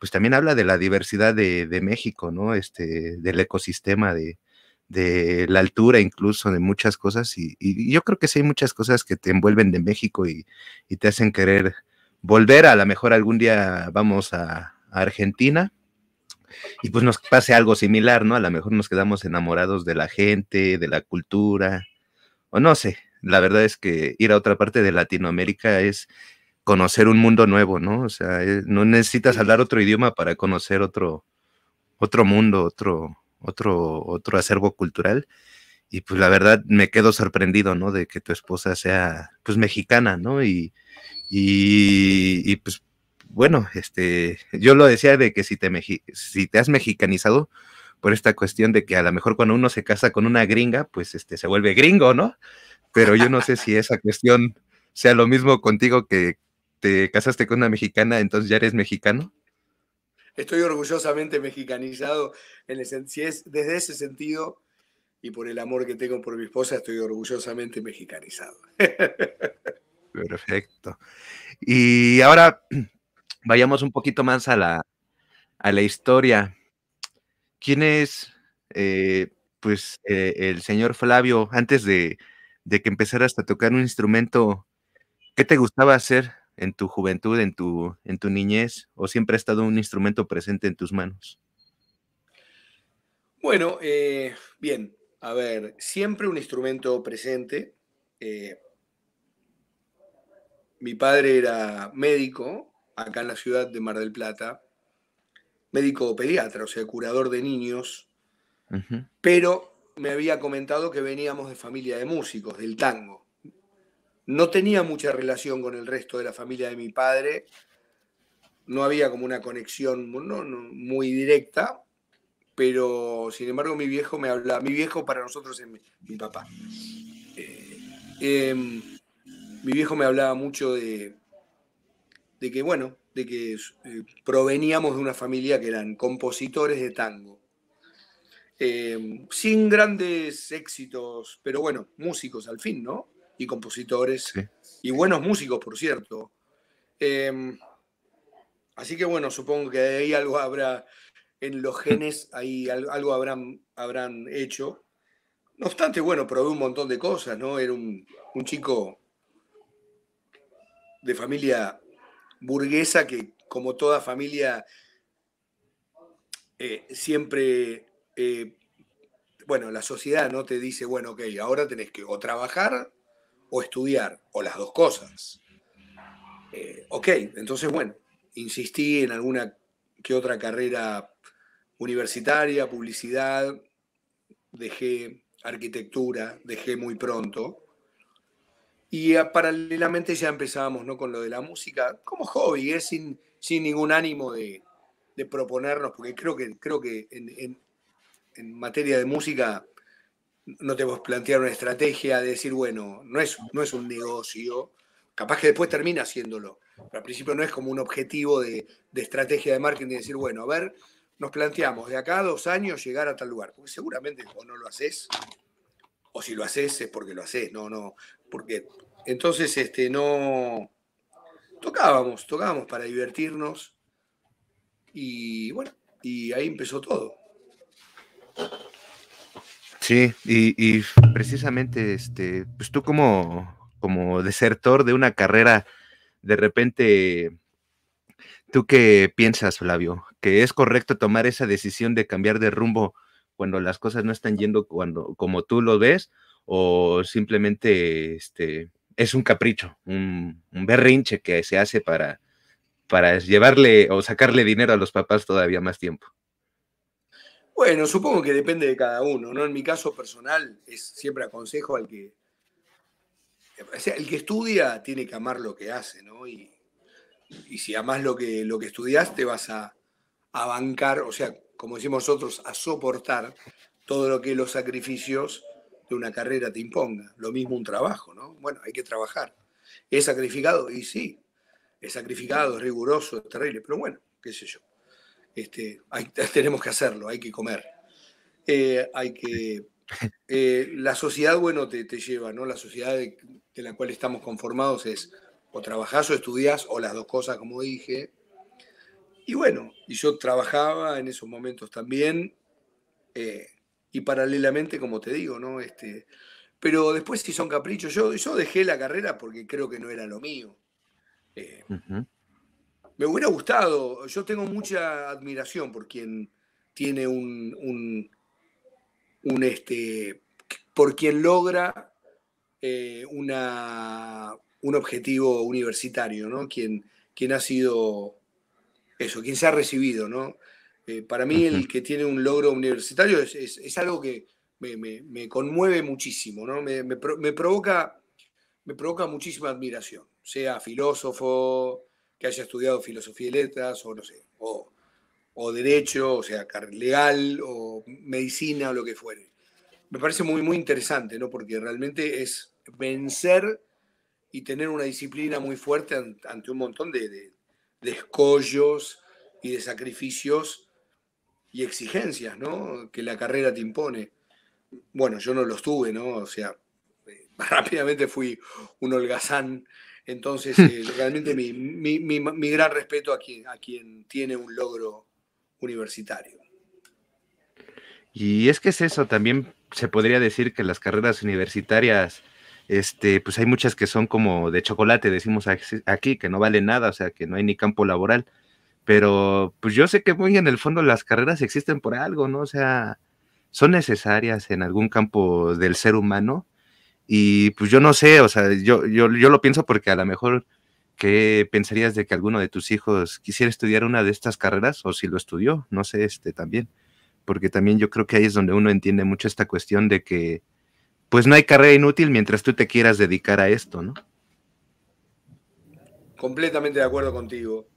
pues también habla de la diversidad de, México, ¿no? Este, del ecosistema, de, la altura incluso, de muchas cosas. Y, yo creo que sí hay muchas cosas que te envuelven de México y, te hacen querer volver. A lo mejor algún día vamos a, a Argentina y pues nos pase algo similar, ¿no? A lo mejor nos quedamos enamorados de la gente, de la cultura, o no sé. La verdad es que ir a otra parte de Latinoamérica es, conocer un mundo nuevo, ¿no? O sea, eh, no necesitas hablar otro idioma para conocer otro, otro mundo, otro, otro, otro acervo cultural. Y pues la verdad me quedo sorprendido, ¿no? De que tu esposa sea, pues, mexicana, ¿no? Y, y, pues, bueno, este, yo lo decía de que si te, si te has mexicanizado por esta cuestión de que a lo mejor cuando uno se casa con una gringa, pues, este, se vuelve gringo, ¿no? Pero yo no sé si esa cuestión sea lo mismo contigo que, te casaste con una mexicana, entonces ya eres mexicano? Estoy orgullosamente mexicanizado. En es desde ese sentido y por el amor que tengo por mi esposa, estoy orgullosamente mexicanizado. [laughs] Perfecto. Y ahora [clears throat] vayamos un poquito más a la, historia. ¿Quién es eh, pues, eh, el señor Flavio antes de, de que empezaras a tocar un instrumento? ¿Qué te gustaba hacer? en tu juventud, en tu, en tu niñez, o siempre ha estado un instrumento presente en tus manos? Bueno, eh, bien, a ver, siempre un instrumento presente. Eh, mi padre era médico acá en la ciudad de Mar del Plata, médico pediatra, o sea, curador de niños, pero me había comentado que veníamos de familia de músicos, del tango no tenía mucha relación con el resto de la familia de mi padre, no había como una conexión muy directa, pero sin embargo mi viejo me hablaba, mi viejo para nosotros es mi, papá. Eh, em, mi viejo me hablaba mucho de, de que, bueno, de que eh, proveníamos de una familia que eran compositores de tango. Eh, sin grandes éxitos, pero bueno, músicos al fin, ¿no? y compositores y buenos músicos, por cierto. Em, así que bueno, supongo que ahí algo habrá en los genes, ahí algo habrán, habrán hecho. No obstante, bueno, probé un montón de cosas, ¿no? Era un, chico de familia burguesa que, como toda familia, eh, siempre, eh, bueno, la sociedad no te dice, bueno, ok, ahora tenés que o trabajar o estudiar, o las dos cosas. Eh, ok, entonces bueno, insistí en alguna que otra carrera universitaria, publicidad, dejé arquitectura, dejé muy pronto. Y ah, paralelamente ya empezábamos ¿no? con lo de la música, como hobby, es ¿eh? sin, sin ningún ánimo de, proponernos, porque creo que, creo que en materia de música no te a plantear una estrategia de decir, bueno, no es, no es un negocio, capaz que después termina haciéndolo, pero al principio no es como un objetivo de, estrategia de marketing, de decir, bueno, a ver, nos planteamos de acá a dos años llegar a tal lugar, porque seguramente o no lo haces, o si lo haces es porque lo haces, no, no, porque entonces este, no tocábamos, tocábamos para divertirnos y bueno, y ahí empezó todo. Sí, y, precisamente, este, pues tú como, desertor de una carrera, de repente, ¿tú qué piensas, Flavio? ¿Que es correcto tomar esa decisión de cambiar de rumbo cuando las cosas no están yendo cuando, como tú lo ves? ¿O simplemente este, es un capricho, un, un berrinche que se hace para, para llevarle o sacarle dinero a los papás todavía más tiempo? Bueno, supongo que depende de cada uno, ¿no? En mi caso personal, es siempre aconsejo al que. el que estudia tiene que amar lo que hace, ¿no? Y, si amás lo que, lo que vas a, bancar, o sea, como decimos nosotros, a soportar todo lo que los sacrificios de una carrera te imponga. Lo mismo un trabajo, ¿no? Bueno, hay que trabajar. ¿Es sacrificado? Y sí, es sacrificado, es riguroso, es terrible, pero bueno, qué sé yo. Este, [laughs] tenemos que hacerlo, hay que comer. Eh, hay que. Eh, la sociedad, bueno, te, lleva, ¿no? La sociedad de, la cual estamos conformados es o trabajás o estudias o las dos cosas, como dije. Y bueno, y yo trabajaba en esos momentos también, eh, y paralelamente, como te digo, ¿no? Este, pero después, si son caprichos, yo, yo dejé la carrera porque creo que no era lo mío. Me hubiera gustado, yo tengo mucha admiración por quien tiene un, este, por quien logra eh, una, un objetivo universitario, ¿no? Quien, quien ha sido eso, quien se ha recibido, ¿no? Eh, para mí el que tiene un logro universitario es, algo que me, conmueve muchísimo, ¿no? Me, provoca, me provoca muchísima admiración, sea filósofo, que haya estudiado filosofía y letras, o no sé, o, derecho, o sea, legal, o medicina, o lo que fuere. Me parece muy, muy interesante, ¿no? Porque realmente es vencer y tener una disciplina muy fuerte ante un montón de, escollos y de sacrificios y exigencias, ¿no? Que la carrera te impone. Bueno, yo no los tuve, ¿no? O sea, eh, [laughs] rápidamente fui un holgazán entonces, hmm. eh, realmente mi, gran respeto a quien, a quien tiene un logro universitario. Y es que es eso, también se podría decir que las carreras universitarias, este, pues hay muchas que son como de chocolate, decimos aquí, que no vale nada, o sea, que no hay ni campo laboral. Pero pues yo sé que muy en el fondo las carreras existen por algo, ¿no? O sea, son necesarias en algún campo del ser humano y pues yo no sé, o sea, yo, lo pienso porque a lo mejor ¿qué pensarías de que alguno de tus hijos quisiera estudiar una de estas carreras o si lo estudió, no sé, este también, porque también yo creo que ahí es donde uno entiende mucho esta cuestión de que pues no hay carrera inútil mientras tú te quieras dedicar a esto, ¿no? Completamente de acuerdo contigo.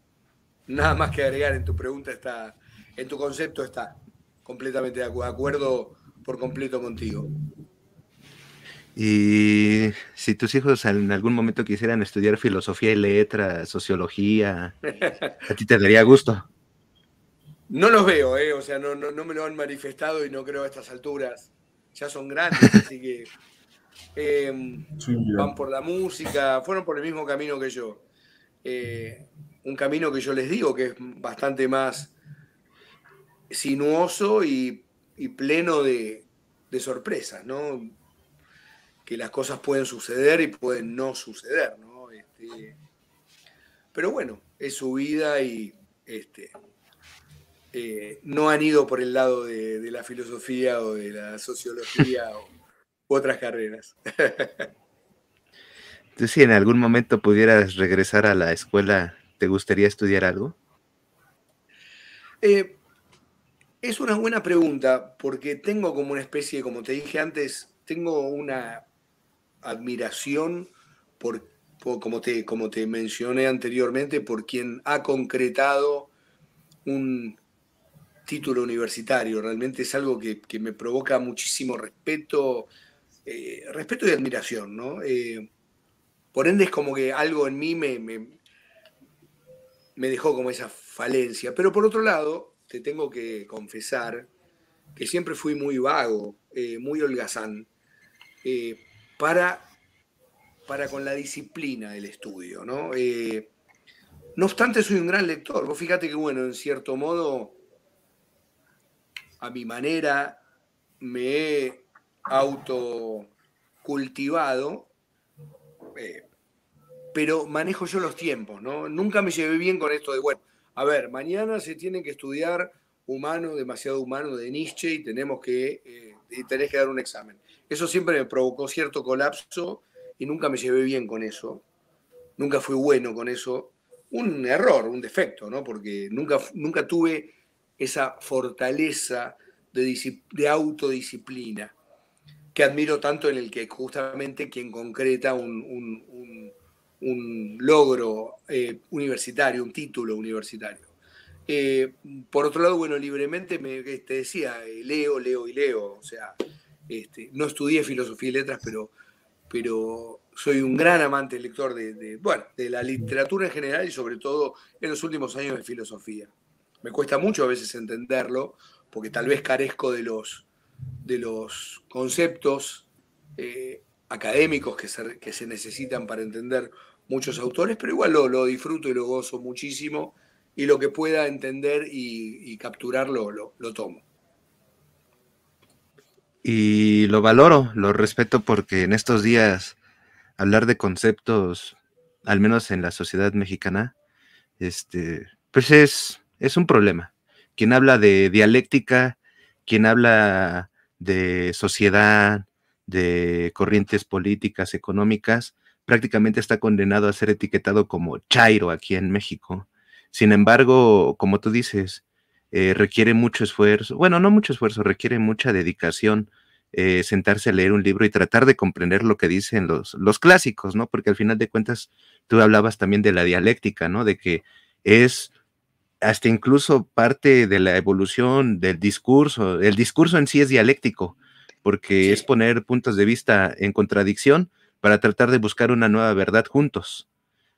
Nada más que agregar en tu pregunta está, en tu concepto está completamente de acuerdo por completo contigo. Y si tus hijos en algún momento quisieran estudiar filosofía y letras, sociología, ¿a ti te daría gusto? No los veo, eh, o sea, no, me lo han manifestado y no creo a estas alturas. Ya son grandes, [laughs] así que em, van por la música, fueron por el mismo camino que yo. Eh, un camino que yo les digo que es bastante más sinuoso y, pleno de sorpresas, ¿no? que las cosas pueden suceder y pueden no suceder, ¿no? Este, pero bueno, es su vida y este, eh, no han ido por el lado de, la filosofía o de la sociología [laughs] o u otras carreras. Entonces, [laughs] si en algún momento pudieras regresar a la escuela, te gustaría estudiar algo? Eh, es una buena pregunta porque tengo como una especie, como te dije antes, tengo una admiración por, como, te, como te mencioné anteriormente, por quien ha concretado un título universitario. Realmente es algo que, me provoca muchísimo respeto, eh, respeto y admiración, ¿no? Eh, por ende es como que algo en mí me, me, dejó como esa falencia. Pero por otro lado, te tengo que confesar que siempre fui muy vago, eh, muy holgazán para, para con la disciplina del estudio, ¿no? Eh, no obstante, soy un gran lector. Vos fíjate que, bueno, en cierto modo, a mi manera, me he autocultivado, eh, pero manejo yo los tiempos, ¿no? Nunca me llevé bien con esto de, bueno, a ver, mañana se tienen que estudiar humano, demasiado humano de Nietzsche y tenemos que, eh, y tenés que dar un examen. Eso siempre me provocó cierto colapso y nunca me llevé bien con eso. Nunca fui bueno con eso. Un error, un defecto, ¿no? Porque nunca, nunca tuve esa fortaleza de, autodisciplina que admiro tanto en el que justamente quien concreta un, logro eh, universitario, un título universitario. Eh, por otro lado, bueno, libremente me, te este, decía, eh, leo, leo y leo. O sea, este, no estudié filosofía y letras, pero, pero soy un gran amante lector de, de la literatura en general y sobre todo en los últimos años de filosofía. Me cuesta mucho a veces entenderlo, porque tal vez carezco de los, de los conceptos eh, académicos que se, que se, necesitan para entender muchos autores, pero igual lo, disfruto y lo gozo muchísimo y lo que pueda entender y, capturarlo lo tomo y lo valoro, lo respeto porque en estos días hablar de conceptos, al menos en la sociedad mexicana, este, pues es, es un problema. Quien habla de dialéctica, quien habla de sociedad, de corrientes políticas, económicas, prácticamente está condenado a ser etiquetado como Chairo aquí en México. Sin embargo, como tú dices, eh, requiere mucho esfuerzo, bueno, no mucho esfuerzo, requiere mucha dedicación eh, sentarse a leer un libro y tratar de comprender lo que dicen los, los clásicos, ¿no? Porque al final de cuentas tú hablabas también de la dialéctica, ¿no? De que es hasta incluso parte de la evolución del discurso. El discurso en sí es dialéctico, porque es poner puntos de vista en contradicción para tratar de buscar una nueva verdad juntos.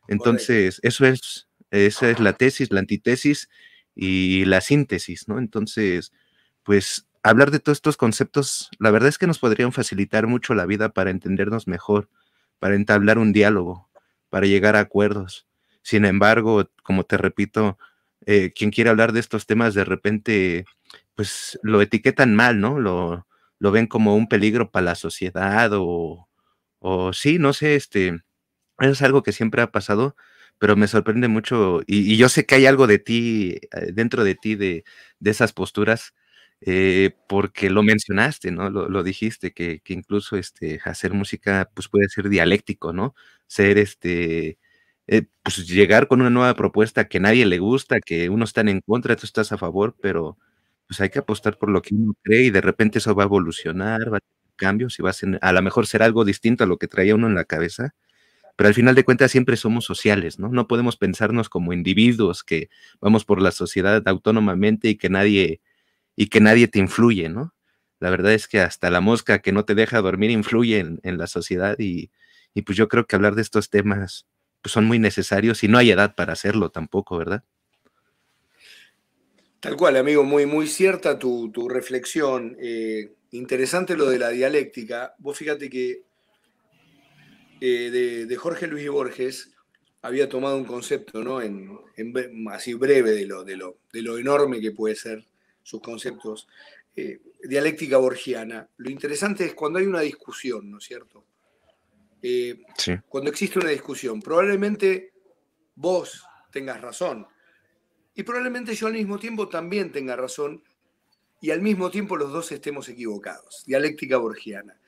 Entonces, eso es, esa es la tesis, la antitesis, y la síntesis, ¿no? Entonces, pues hablar de todos estos conceptos, la verdad es que nos podrían facilitar mucho la vida para entendernos mejor, para entablar un diálogo, para llegar a acuerdos. Sin embargo, como te repito, eh, quien quiere hablar de estos temas de repente, pues lo etiquetan mal, ¿no? Lo, lo ven como un peligro para la sociedad o, o sí, no sé, este, es algo que siempre ha pasado pero me sorprende mucho y, yo sé que hay algo de ti, eh, dentro de ti, de, esas posturas. Eh, porque lo mencionaste, ¿no? Lo, dijiste, que, incluso este, hacer música pues puede ser dialéctico, ¿no? Ser este, eh, pues llegar con una nueva propuesta que nadie le gusta, que uno está en contra, tú estás a favor, pero pues hay que apostar por lo que uno cree y de repente eso va a evolucionar, va a tener cambios y va a, a lo mejor ser algo distinto a lo que traía uno en la cabeza, pero al final de cuentas siempre somos sociales, ¿no? No podemos pensarnos como individuos que vamos por la sociedad autónomamente y que nadie, y que nadie te influye, ¿no? La verdad es que hasta la mosca que no te deja dormir influye en, la sociedad y, pues yo creo que hablar de estos temas pues son muy necesarios y no hay edad para hacerlo tampoco, ¿verdad? Tal cual, amigo, muy, muy cierta tu, tu reflexión. Eh, interesante lo de la dialéctica. Vos fíjate que eh, de, Jorge Luis Borges había tomado un concepto, ¿no? En, así breve de lo, de, lo, de lo enorme que puede ser sus conceptos, eh, dialéctica borgiana. Lo interesante es cuando hay una discusión, ¿no es cierto? Eh, cuando existe una discusión, probablemente vos tengas razón y probablemente yo al mismo tiempo también tenga razón y al mismo tiempo los dos estemos equivocados. Dialéctica borgiana.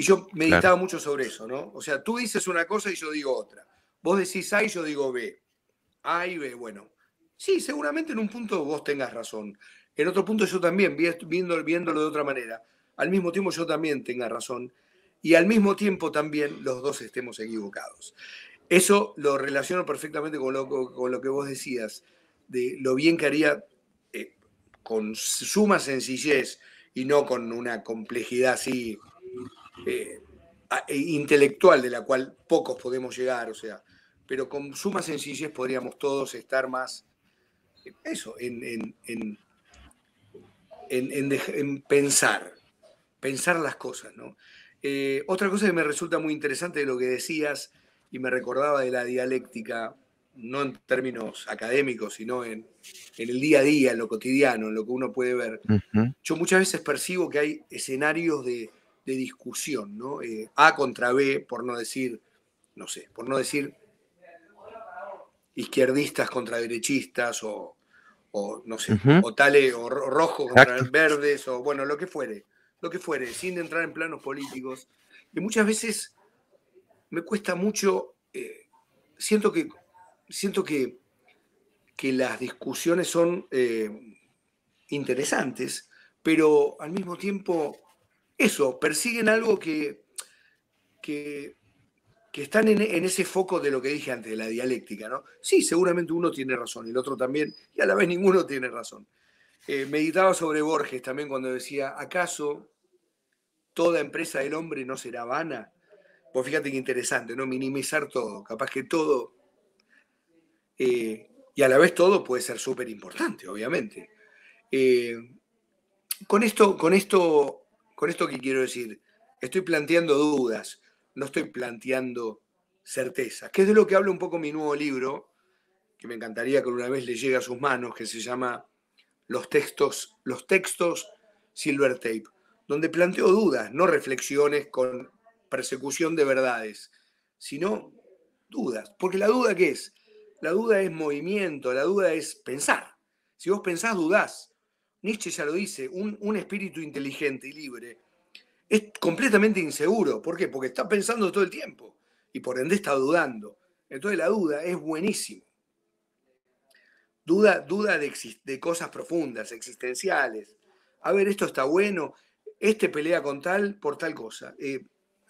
Y yo meditaba mucho sobre eso, ¿no? O sea, tú dices una cosa y yo digo otra. Vos decís A y yo digo B. A y B, bueno. Sí, seguramente en un punto vos tengas razón. En otro punto yo también, viendo, viéndolo de otra manera. Al mismo tiempo yo también tenga razón. Y al mismo tiempo también los dos estemos equivocados. Eso lo relaciono perfectamente con lo, con lo que vos decías, de lo bien que haría eh, con suma sencillez y no con una complejidad así eh, e intelectual de la cual pocos podemos llegar, o sea, pero con suma sencillez podríamos todos estar más, eso, en, en, pensar, pensar las cosas, ¿no? Eh, otra cosa que me resulta muy interesante de lo que decías y me recordaba de la dialéctica, no en términos académicos, sino en, el día a día, en lo cotidiano, en lo que uno puede ver. Yo muchas veces percibo que hay escenarios de, de discusión, ¿no? Eh, A contra B, por no decir, no sé, por no decir izquierdistas contra derechistas o, no sé, o tales, o rojos contra verdes, o bueno, lo que fuere, lo que fuere, sin entrar en planos políticos, Y muchas veces me cuesta mucho, eh, siento que, siento que, que las discusiones son eh, interesantes, pero al mismo tiempo eso, persiguen algo que, que, están en, ese foco de lo que dije antes, de la dialéctica, ¿no? Sí, seguramente uno tiene razón, el otro también, y a la vez ninguno tiene razón. Eh, meditaba sobre Borges también cuando decía, ¿acaso toda empresa del hombre no será vana? Pues fíjate que interesante, ¿no? Minimizar todo, capaz que todo, eh, y a la vez todo puede ser súper importante, obviamente. Eh, con esto, con esto con esto que quiero decir, estoy planteando dudas, no estoy planteando certezas, que es de lo que habla un poco mi nuevo libro, que me encantaría que una vez le llegue a sus manos, que se llama Los textos, los textos Silver Tape, donde planteo dudas, no reflexiones con persecución de verdades, sino dudas, porque la duda qué es? La duda es movimiento, la duda es pensar. Si vos pensás, dudás. Nietzsche ya lo dice, un, espíritu inteligente y libre es completamente inseguro. ¿Por qué? Porque está pensando todo el tiempo y por ende está dudando. Entonces la duda es buenísima. Duda, duda de, cosas profundas, existenciales. A ver, esto está bueno, este pelea con tal por tal cosa. Eh,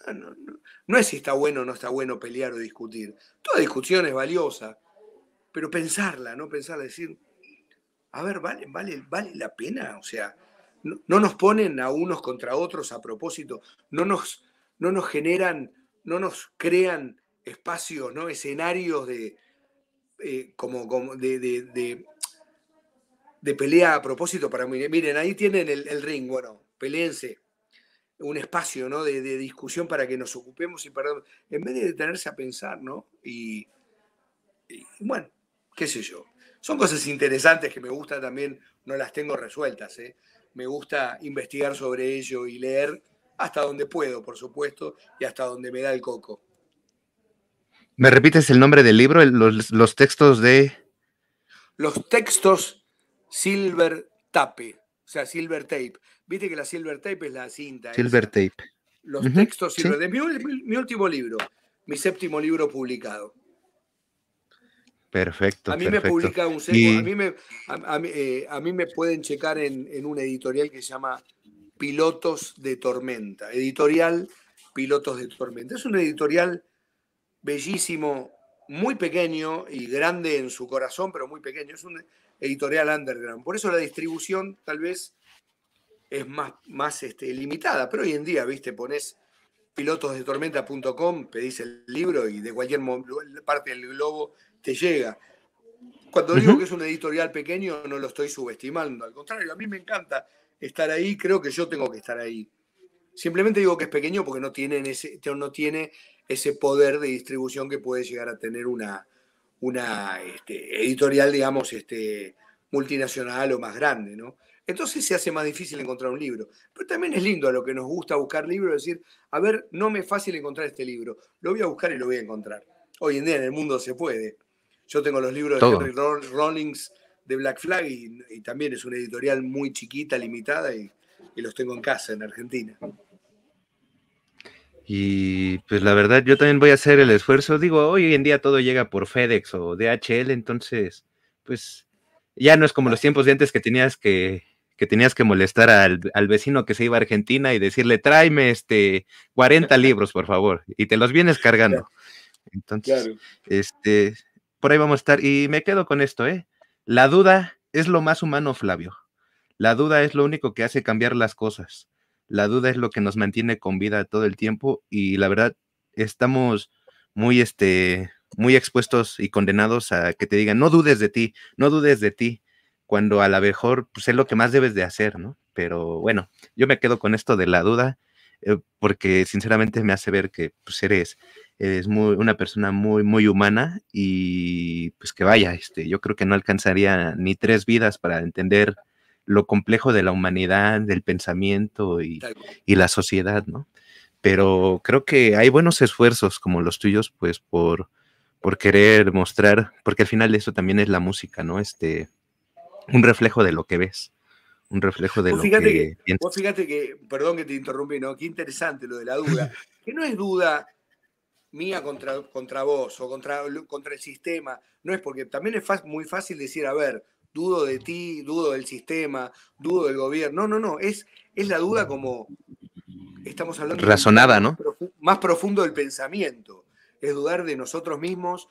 ah, no, no, es si está bueno o no está bueno pelear o discutir. Toda discusión es valiosa, pero pensarla, ¿no? Pensarla, decir, a ver, vale, vale, vale la pena, o sea, no, nos ponen a unos contra otros a propósito, no nos, no nos generan, no nos crean espacios, ¿no? escenarios de, eh, como, como de, de, pelea a propósito para miren, ahí tienen el, ring, bueno, peleense, un espacio ¿no? de, discusión para que nos ocupemos y para, en vez de detenerse a pensar, ¿no? y bueno, qué sé yo, son cosas interesantes que me gusta también, no las tengo resueltas. ¿eh? Me gusta investigar sobre ello y leer hasta donde puedo, por supuesto, y hasta donde me da el coco. ¿Me repites el nombre del libro? Los, textos de... Los textos Silver Tape, o sea, Silver Tape. Viste que la Silver Tape es la cinta. Silver Tape. Los textos Silver mi último libro, mi séptimo libro publicado. Perfecto. A mí me publica un eh, a, mí me, pueden checar en, en una editorial que se llama Pilotos de Tormenta. Editorial Pilotos de Tormenta. Es un editorial bellísimo, muy pequeño y grande en su corazón, pero muy pequeño. Es un editorial underground. Por eso la distribución tal vez es más, más este, limitada. Pero hoy en día, viste, pones pilotosdetormenta.com, pedís el libro y de cualquier parte del globo te llega. Cuando digo que es un editorial pequeño, no lo estoy subestimando. Al contrario, a mí me encanta estar ahí, creo que yo tengo que estar ahí. Simplemente digo que es pequeño porque no, ese, no tiene ese poder de distribución que puede llegar a tener una, una este, editorial, digamos, este, multinacional o más grande, ¿no? Entonces se hace más difícil encontrar un libro. Pero también es lindo a lo que nos gusta buscar libros, decir, a ver, no me es fácil encontrar este libro, lo voy a buscar y lo voy a encontrar. Hoy en día en el mundo se puede. Yo tengo los libros de Henry Rollins de Black Flag y, también es una editorial muy chiquita, limitada y, los tengo en casa, en Argentina. Y pues la verdad, yo también voy a hacer el esfuerzo. Digo, hoy en día todo llega por FedEx o DHL, entonces, pues ya no es como los tiempos de antes que tenías que, que tenías que molestar al, al, vecino que se iba a Argentina y decirle, tráeme este 40 [laughs] libros, por favor, y te los vienes cargando. Entonces, este, por ahí vamos a estar. Y me quedo con esto, ¿eh? La duda es lo más humano, Flavio. La duda es lo único que hace cambiar las cosas. La duda es lo que nos mantiene con vida todo el tiempo y la verdad estamos muy, este, muy expuestos y condenados a que te digan, no dudes de ti, no dudes de ti, cuando a lo mejor pues, es lo que más debes de hacer, ¿no? Pero bueno, yo me quedo con esto de la duda, eh, porque sinceramente me hace ver que pues, eres es una persona muy, muy humana y pues que vaya, este, yo creo que no alcanzaría ni tres vidas para entender lo complejo de la humanidad, del pensamiento y, la sociedad, ¿no? Pero creo que hay buenos esfuerzos como los tuyos, pues por, por querer mostrar, porque al final eso también es la música, ¿no? Este, un reflejo de lo que ves, un reflejo de lo que, fíjate que, perdón que te interrumpí, ¿no? Qué interesante lo de la duda, [laughs] que no es duda mía contra, contra vos o contra, contra el sistema, no es porque también es muy fácil decir, a ver, dudo de ti, dudo del sistema, dudo del gobierno. No, no, no, es, es la duda como estamos hablando. Razonada, ¿no? más profundo del pensamiento. Es dudar de nosotros mismos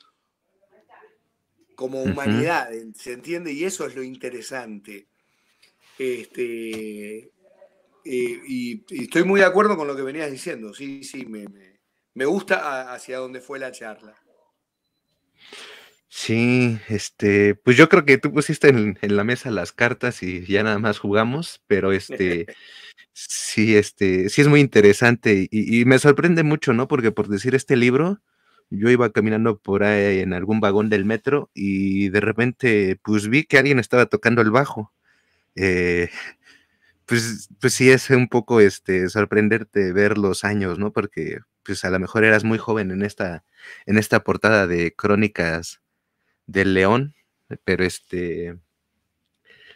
como humanidad, ¿se entiende? Y eso es lo interesante. Este, eh, y, estoy muy de acuerdo con lo que venías diciendo, sí, sí, me me gusta ah, hacia dónde fue la charla. Sí, este, pues yo creo que tú pusiste en, la mesa las cartas y ya nada más jugamos, pero este, [laughs] sí, este, sí es muy interesante y, me sorprende mucho, ¿no? Porque por decir este libro, yo iba caminando por ahí en algún vagón del metro y de repente, pues vi que alguien estaba tocando el bajo. Eh, pues, pues sí es un poco, este, sorprenderte ver los años, ¿no? Porque pues a lo mejor eras muy joven en esta, en esta portada de Crónicas del León, pero este,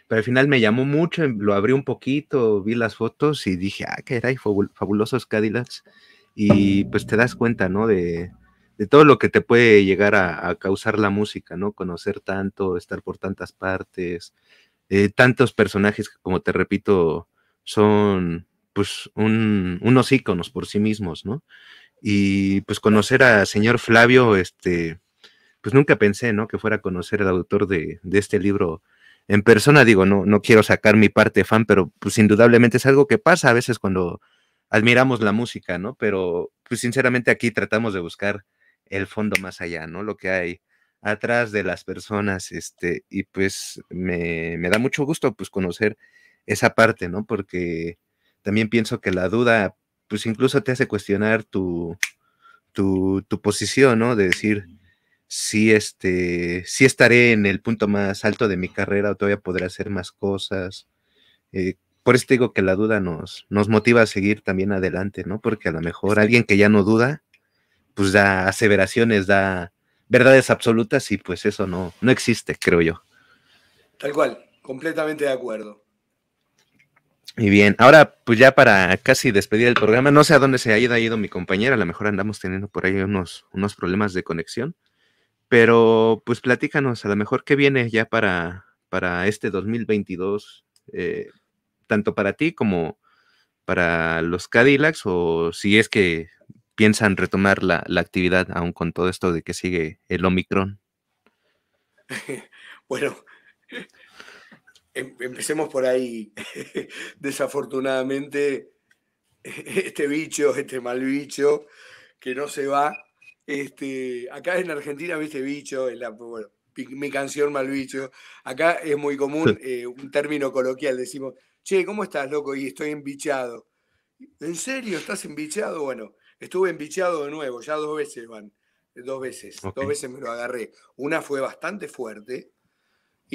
pero al final me llamó mucho, lo abrí un poquito, vi las fotos y dije, ah, qué hay fabulosos Cadillacs. Y pues te das cuenta, ¿no? De, todo lo que te puede llegar a, causar la música, ¿no? Conocer tanto, estar por tantas partes, eh, tantos personajes que, como te repito, son pues unos íconos por sí mismos, ¿no? y pues conocer a señor Flavio, este, pues nunca pensé, ¿no? Que fuera a conocer al autor de, este libro en persona. Digo, no, no quiero sacar mi parte fan, pero pues indudablemente es algo que pasa a veces cuando admiramos la música, ¿no? Pero pues sinceramente aquí tratamos de buscar el fondo más allá, ¿no? Lo que hay atrás de las personas, este, y pues me, me da mucho gusto pues conocer esa parte, ¿no? Porque también pienso que la duda pues incluso te hace cuestionar tu, posición, ¿no? De decir, si, este, si estaré en el punto más alto de mi carrera o todavía podré hacer más cosas. Eh, por eso te digo que la duda nos, nos motiva a seguir también adelante, ¿no? Porque a lo mejor alguien que ya no duda, pues da aseveraciones, da verdades absolutas y pues eso no, no existe, creo yo. Tal cual, completamente de acuerdo. Y bien, ahora pues ya para casi despedir el programa, no sé a dónde se ha ido, ido mi compañera, a lo mejor andamos teniendo por ahí unos, unos problemas de conexión, pero pues platícanos a lo mejor qué viene ya para, para este 2022, eh, tanto para ti como para los Cadillacs, o si es que piensan retomar la, la actividad aún con todo esto de que sigue el Omicron. [laughs] bueno, Em, empecemos por ahí. [laughs] Desafortunadamente, [laughs] este bicho, este mal bicho, que no se va. Este, acá en Argentina, viste, bicho, mi canción mal bicho. Acá es muy común eh, un término coloquial. Decimos, che, ¿cómo estás, loco? Y estoy embichado. ¿En serio? ¿Estás embichado? Bueno, estuve embichado de nuevo, ya dos veces van. Dos veces, dos veces me lo agarré. Una fue bastante fuerte,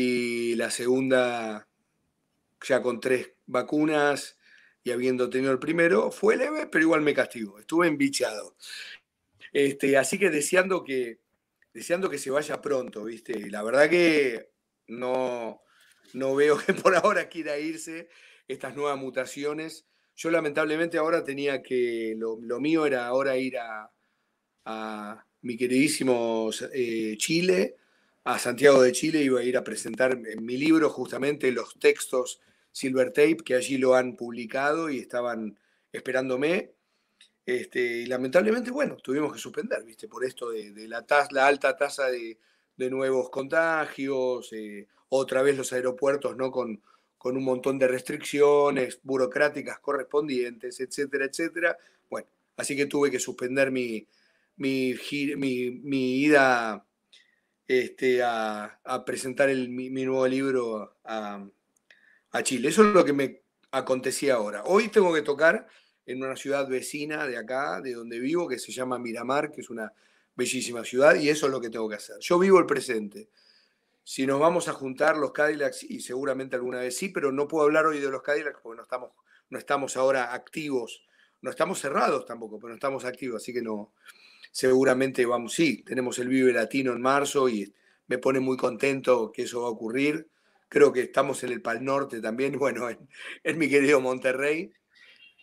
y la segunda ya con tres vacunas y habiendo tenido el primero, fue leve, pero igual me castigo. estuve embichado. Este, así que deseando que deseando que se vaya pronto, ¿viste? La verdad que no, no veo que por ahora quiera irse estas nuevas mutaciones. Yo lamentablemente ahora tenía que, lo, mío era ahora ir a, mi queridísimo eh, Chile, a Santiago de Chile, iba a ir a presentar en mi libro justamente los textos Silver Tape, que allí lo han publicado y estaban esperándome. Este, y lamentablemente, bueno, tuvimos que suspender, ¿viste? Por esto de, la, la alta tasa de, nuevos contagios, eh, otra vez los aeropuertos, ¿no? Con, con un montón de restricciones burocráticas correspondientes, etcétera, etcétera. Bueno, así que tuve que suspender mi, mi, mi, mi ida este, a, presentar mi, nuevo libro a, Chile. Eso es lo que me acontecía ahora. Hoy tengo que tocar en una ciudad vecina de acá, de donde vivo, que se llama Miramar, que es una bellísima ciudad, y eso es lo que tengo que hacer. Yo vivo el presente. Si nos vamos a juntar los Cadillacs, y seguramente alguna vez sí, pero no puedo hablar hoy de los Cadillacs porque no estamos, no estamos ahora activos, no estamos cerrados tampoco, pero no estamos activos, así que no, seguramente vamos, sí, tenemos el Vive Latino en marzo y me pone muy contento que eso va a ocurrir. Creo que estamos en el Pal Norte también, [laughs] bueno, en, mi querido Monterrey.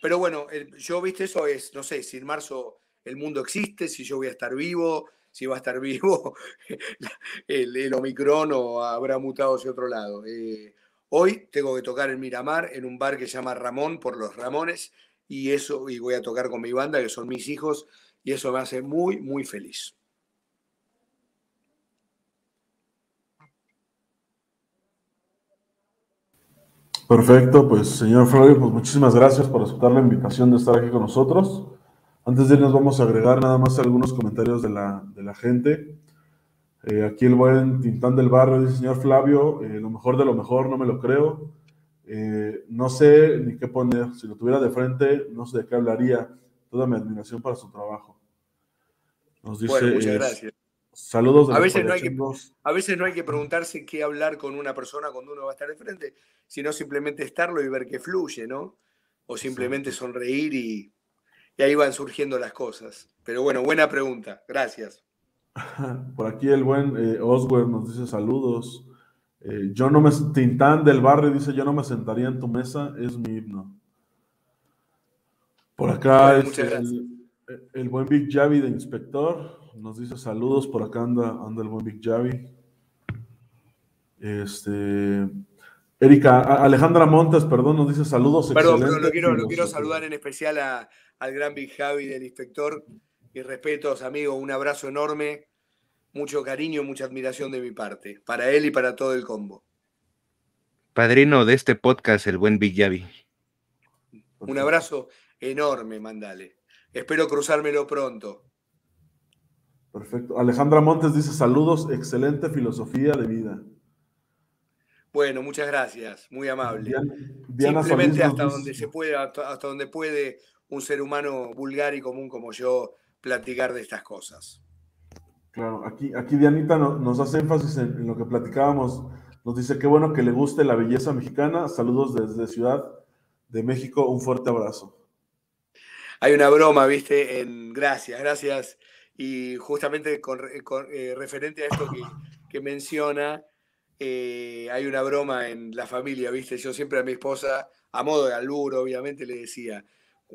Pero bueno, yo, viste, eso es, no sé, si en marzo el mundo existe, si yo voy a estar vivo, si va a estar [laughs] vivo el, Omicron o habrá mutado hacia otro lado. Eh, hoy tengo que tocar en Miramar, en un bar que se llama Ramón, por los Ramones, y eso, y voy a tocar con mi banda, que son mis hijos, y eso me hace muy, muy feliz. Perfecto, pues señor Flavio, pues muchísimas gracias por aceptar la invitación de estar aquí con nosotros. Antes de irnos vamos a agregar nada más algunos comentarios de la, gente. Eh, aquí el buen Tintán del Barrio dice, señor Flavio, eh, lo mejor de lo mejor, no me lo creo. Eh, no sé ni qué poner, si lo tuviera de frente, no sé de qué hablaría. Toda mi admiración para su trabajo bueno, muchas eh, gracias. Saludos. A veces, no hay que, a veces no hay que preguntarse qué hablar con una persona cuando uno va a estar de frente, sino simplemente estarlo y ver que fluye, ¿no? O simplemente sonreír y, ahí van surgiendo las cosas. Pero bueno, buena pregunta. Gracias. [laughs] Por aquí el buen eh, Oswald nos dice saludos. Eh, yo no me Tintán del barrio dice yo no me sentaría en tu mesa es mi himno. Por acá este, muchas gracias. El buen Big Javi de Inspector nos dice saludos, por acá anda, anda el buen Big Javi. Este, Erika, Alejandra Montes, perdón, nos dice saludos. Perdón, pero lo quiero, saludar en especial al gran Big Javi del Inspector. Y respetos, amigo, un abrazo enorme, mucho cariño, mucha admiración de mi parte, para él y para todo el combo. Padrino de este podcast, el buen Big Javi. Un abrazo enorme, mandale. Espero cruzármelo pronto. Perfecto. Alejandra Montes dice saludos, excelente filosofía de vida. Bueno, muchas gracias, muy amable. Simplemente hasta donde se puede, hasta, donde puede un ser humano vulgar y común como yo platicar de estas cosas. Claro, aquí, aquí Dianita nos hace énfasis en, lo que platicábamos. Nos dice qué bueno que le guste la belleza mexicana. Saludos desde Ciudad de México. Un fuerte abrazo hay una broma, ¿viste? En gracias, gracias. Y justamente con, eh, referente a esto que, menciona, eh, hay una broma en la familia, ¿viste? Yo siempre a mi esposa, a modo de albur, obviamente, le decía,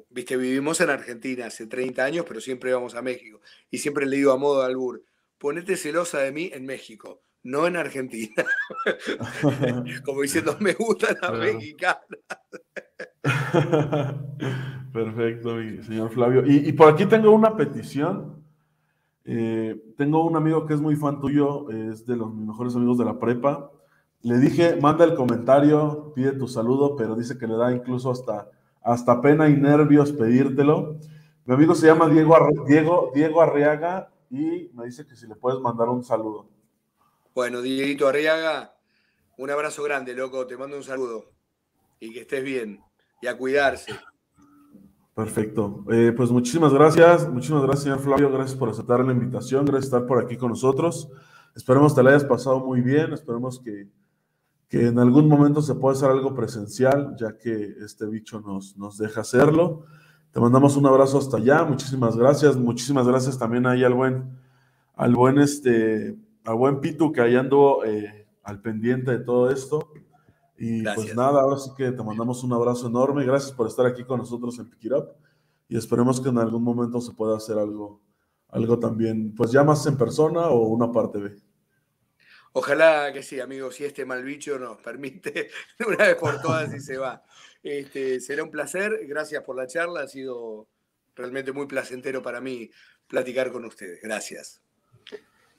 ¿viste? Vivimos en Argentina hace 30 años, pero siempre vamos a México. Y siempre le digo a modo de albur, ponete celosa de mí en México no en Argentina. [laughs] Como diciendo, me gusta la mexicana [laughs] Perfecto, señor Flavio. Y, por aquí tengo una petición. Eh, tengo un amigo que es muy fan tuyo, es de los mejores amigos de la prepa. Le dije, manda el comentario, pide tu saludo, pero dice que le da incluso hasta, hasta pena y nervios pedírtelo. Mi amigo se llama Diego, Diego Arriaga y me dice que si le puedes mandar un saludo. Bueno, Dieguito Arriaga, un abrazo grande, loco. Te mando un saludo. Y que estés bien. Y a cuidarse. Perfecto. Eh, pues muchísimas gracias. Muchísimas gracias, señor Flavio. Gracias por aceptar la invitación. Gracias por estar por aquí con nosotros. Esperemos te la hayas pasado muy bien. Esperemos que, en algún momento se pueda hacer algo presencial, ya que este bicho nos, nos deja hacerlo. Te mandamos un abrazo hasta allá. Muchísimas gracias. Muchísimas gracias también ahí al buen, al buen este a buen Pitu que ahí eh, al pendiente de todo esto. Y pues nada, ahora sí que te mandamos un abrazo enorme. Gracias por estar aquí con nosotros en Pick Up. Y esperemos que en algún momento se pueda hacer algo, algo también, pues ya más en persona o una parte B. Ojalá que sí, amigos, si este mal bicho nos permite [laughs] una vez por todas y se va. Este, será un placer, gracias por la charla, ha sido realmente muy placentero para mí platicar con ustedes. Gracias.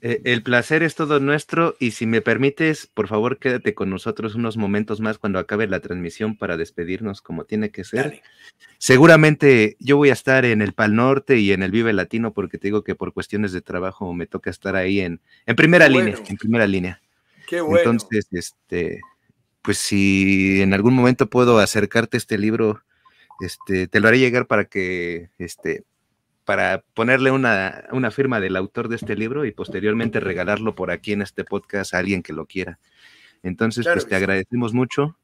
Eh, el placer es todo nuestro y si me permites, por favor, quédate con nosotros unos momentos más cuando acabe la transmisión para despedirnos como tiene que ser. Seguramente yo voy a estar en el Pal Norte y en el Vive Latino porque te digo que por cuestiones de trabajo me toca estar ahí en, en primera línea, en primera línea. Qué bueno. Entonces, este, pues si en algún momento puedo acercarte este libro, este, te lo haré llegar para que este, para ponerle una, firma del autor de este libro y posteriormente regalarlo por aquí en este podcast a alguien que lo quiera. Entonces, pues te agradecemos mucho.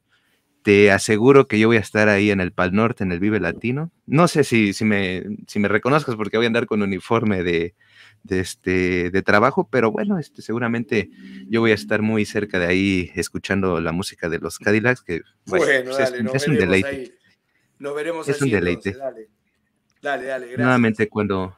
Te aseguro que yo voy a estar ahí en el Pal Norte, en el Vive Latino. No sé si, si, me, si me reconozcas porque voy a andar con uniforme de, de, este, de trabajo, pero bueno, este, seguramente yo voy a estar muy cerca de ahí escuchando la música de los Cadillacs, que pues, es, un deleite. veremos es un deleite. Dale, dale, gracias. Nuevamente, cuando,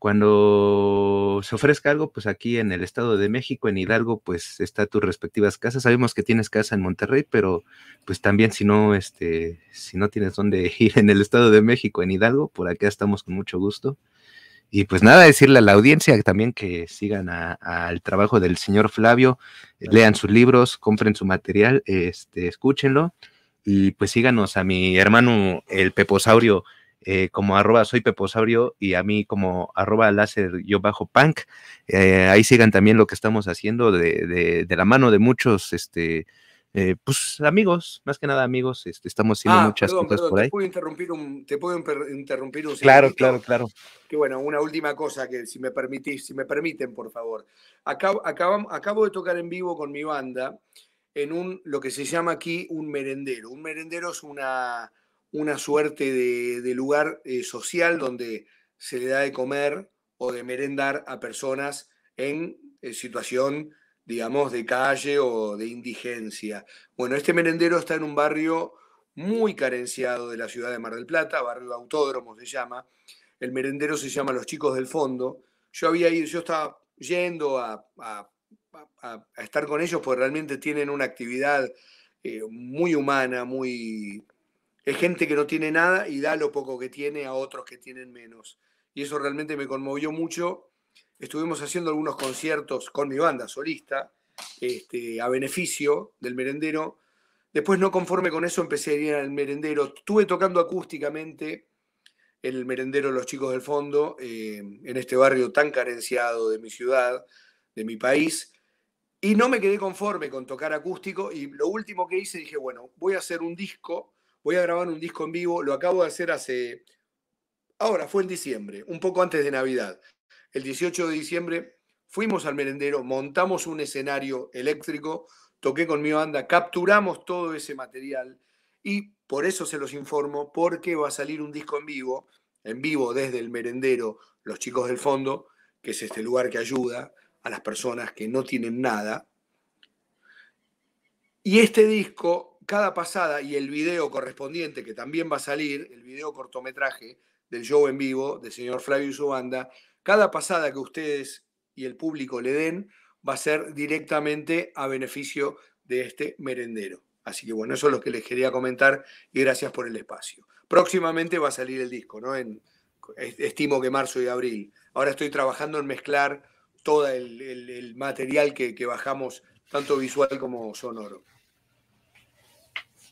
cuando se ofrezca algo, pues aquí en el Estado de México, en Hidalgo, pues está tus respectivas casas. Sabemos que tienes casa en Monterrey, pero pues también si no, este, si no tienes dónde [laughs] ir en el Estado de México, en Hidalgo, por acá estamos con mucho gusto. Y pues nada, decirle a la audiencia también que sigan al trabajo del señor Flavio, lean sus libros, compren su material, este, escúchenlo y pues síganos a mi hermano el Peposaurio eh, como arroba soy peposabrio y a mí como arroba láser yo bajo punk. Eh, ahí sigan también lo que estamos haciendo de, la mano de muchos, este, eh, pues, amigos, más que nada amigos, este, estamos haciendo ah, muchas cosas por ahí. te puedo interrumpir un Claro, claro, claro. Que bueno, una última cosa que si me permitís, si me permiten, por favor. acabo de tocar en vivo con mi banda en un, lo que se llama aquí un merendero. Un merendero es una, una suerte de, lugar eh, social donde se le da de comer o de merendar a personas en eh, situación, digamos, de calle o de indigencia. Bueno, este merendero está en un barrio muy carenciado de la ciudad de Mar del Plata, barrio Autódromo se llama. El merendero se llama Los Chicos del Fondo. Yo había ido, yo estaba yendo a, estar con ellos porque realmente tienen una actividad eh, muy humana, muy es gente que no tiene nada y da lo poco que tiene a otros que tienen menos. Y eso realmente me conmovió mucho. Estuvimos haciendo algunos conciertos con mi banda solista, este, a beneficio del merendero. Después, no conforme con eso, empecé a ir al merendero. Estuve tocando acústicamente el merendero Los Chicos del Fondo, eh, en este barrio tan carenciado de mi ciudad, de mi país. Y no me quedé conforme con tocar acústico y lo último que hice dije, bueno, voy a hacer un disco voy a grabar un disco en vivo, lo acabo de hacer hace, ahora fue en diciembre, un poco antes de Navidad. El 18 de diciembre fuimos al merendero, montamos un escenario eléctrico, toqué con mi banda, capturamos todo ese material y por eso se los informo, porque va a salir un disco en vivo, en vivo desde el merendero, los chicos del fondo, que es este lugar que ayuda a las personas que no tienen nada. Y este disco cada pasada y el video correspondiente que también va a salir, el video cortometraje del show en vivo del señor Flavio y su banda, cada pasada que ustedes y el público le den va a ser directamente a beneficio de este merendero. Así que bueno, eso es lo que les quería comentar y gracias por el espacio. Próximamente va a salir el disco, ¿no? En, estimo que marzo y abril. Ahora estoy trabajando en mezclar todo el, material que bajamos, tanto visual como sonoro.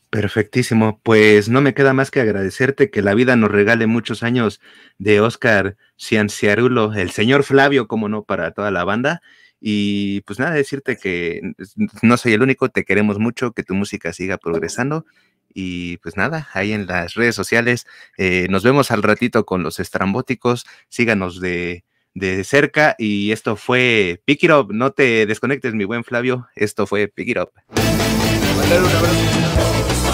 Perfectísimo. Pues no me queda más que agradecerte que la vida nos regale muchos años de Oscar Cianciarulo, el señor Flavio, como no, para toda la banda. Y pues nada, decirte que no soy el único, te queremos mucho, que tu música siga progresando. Y pues nada, ahí en las redes sociales. Eh, nos vemos al ratito con los estrambóticos. Síganos de, de cerca. Y esto fue Pick It Up. No te desconectes, mi buen Flavio. Esto fue Pick It Up mandar un abrazo.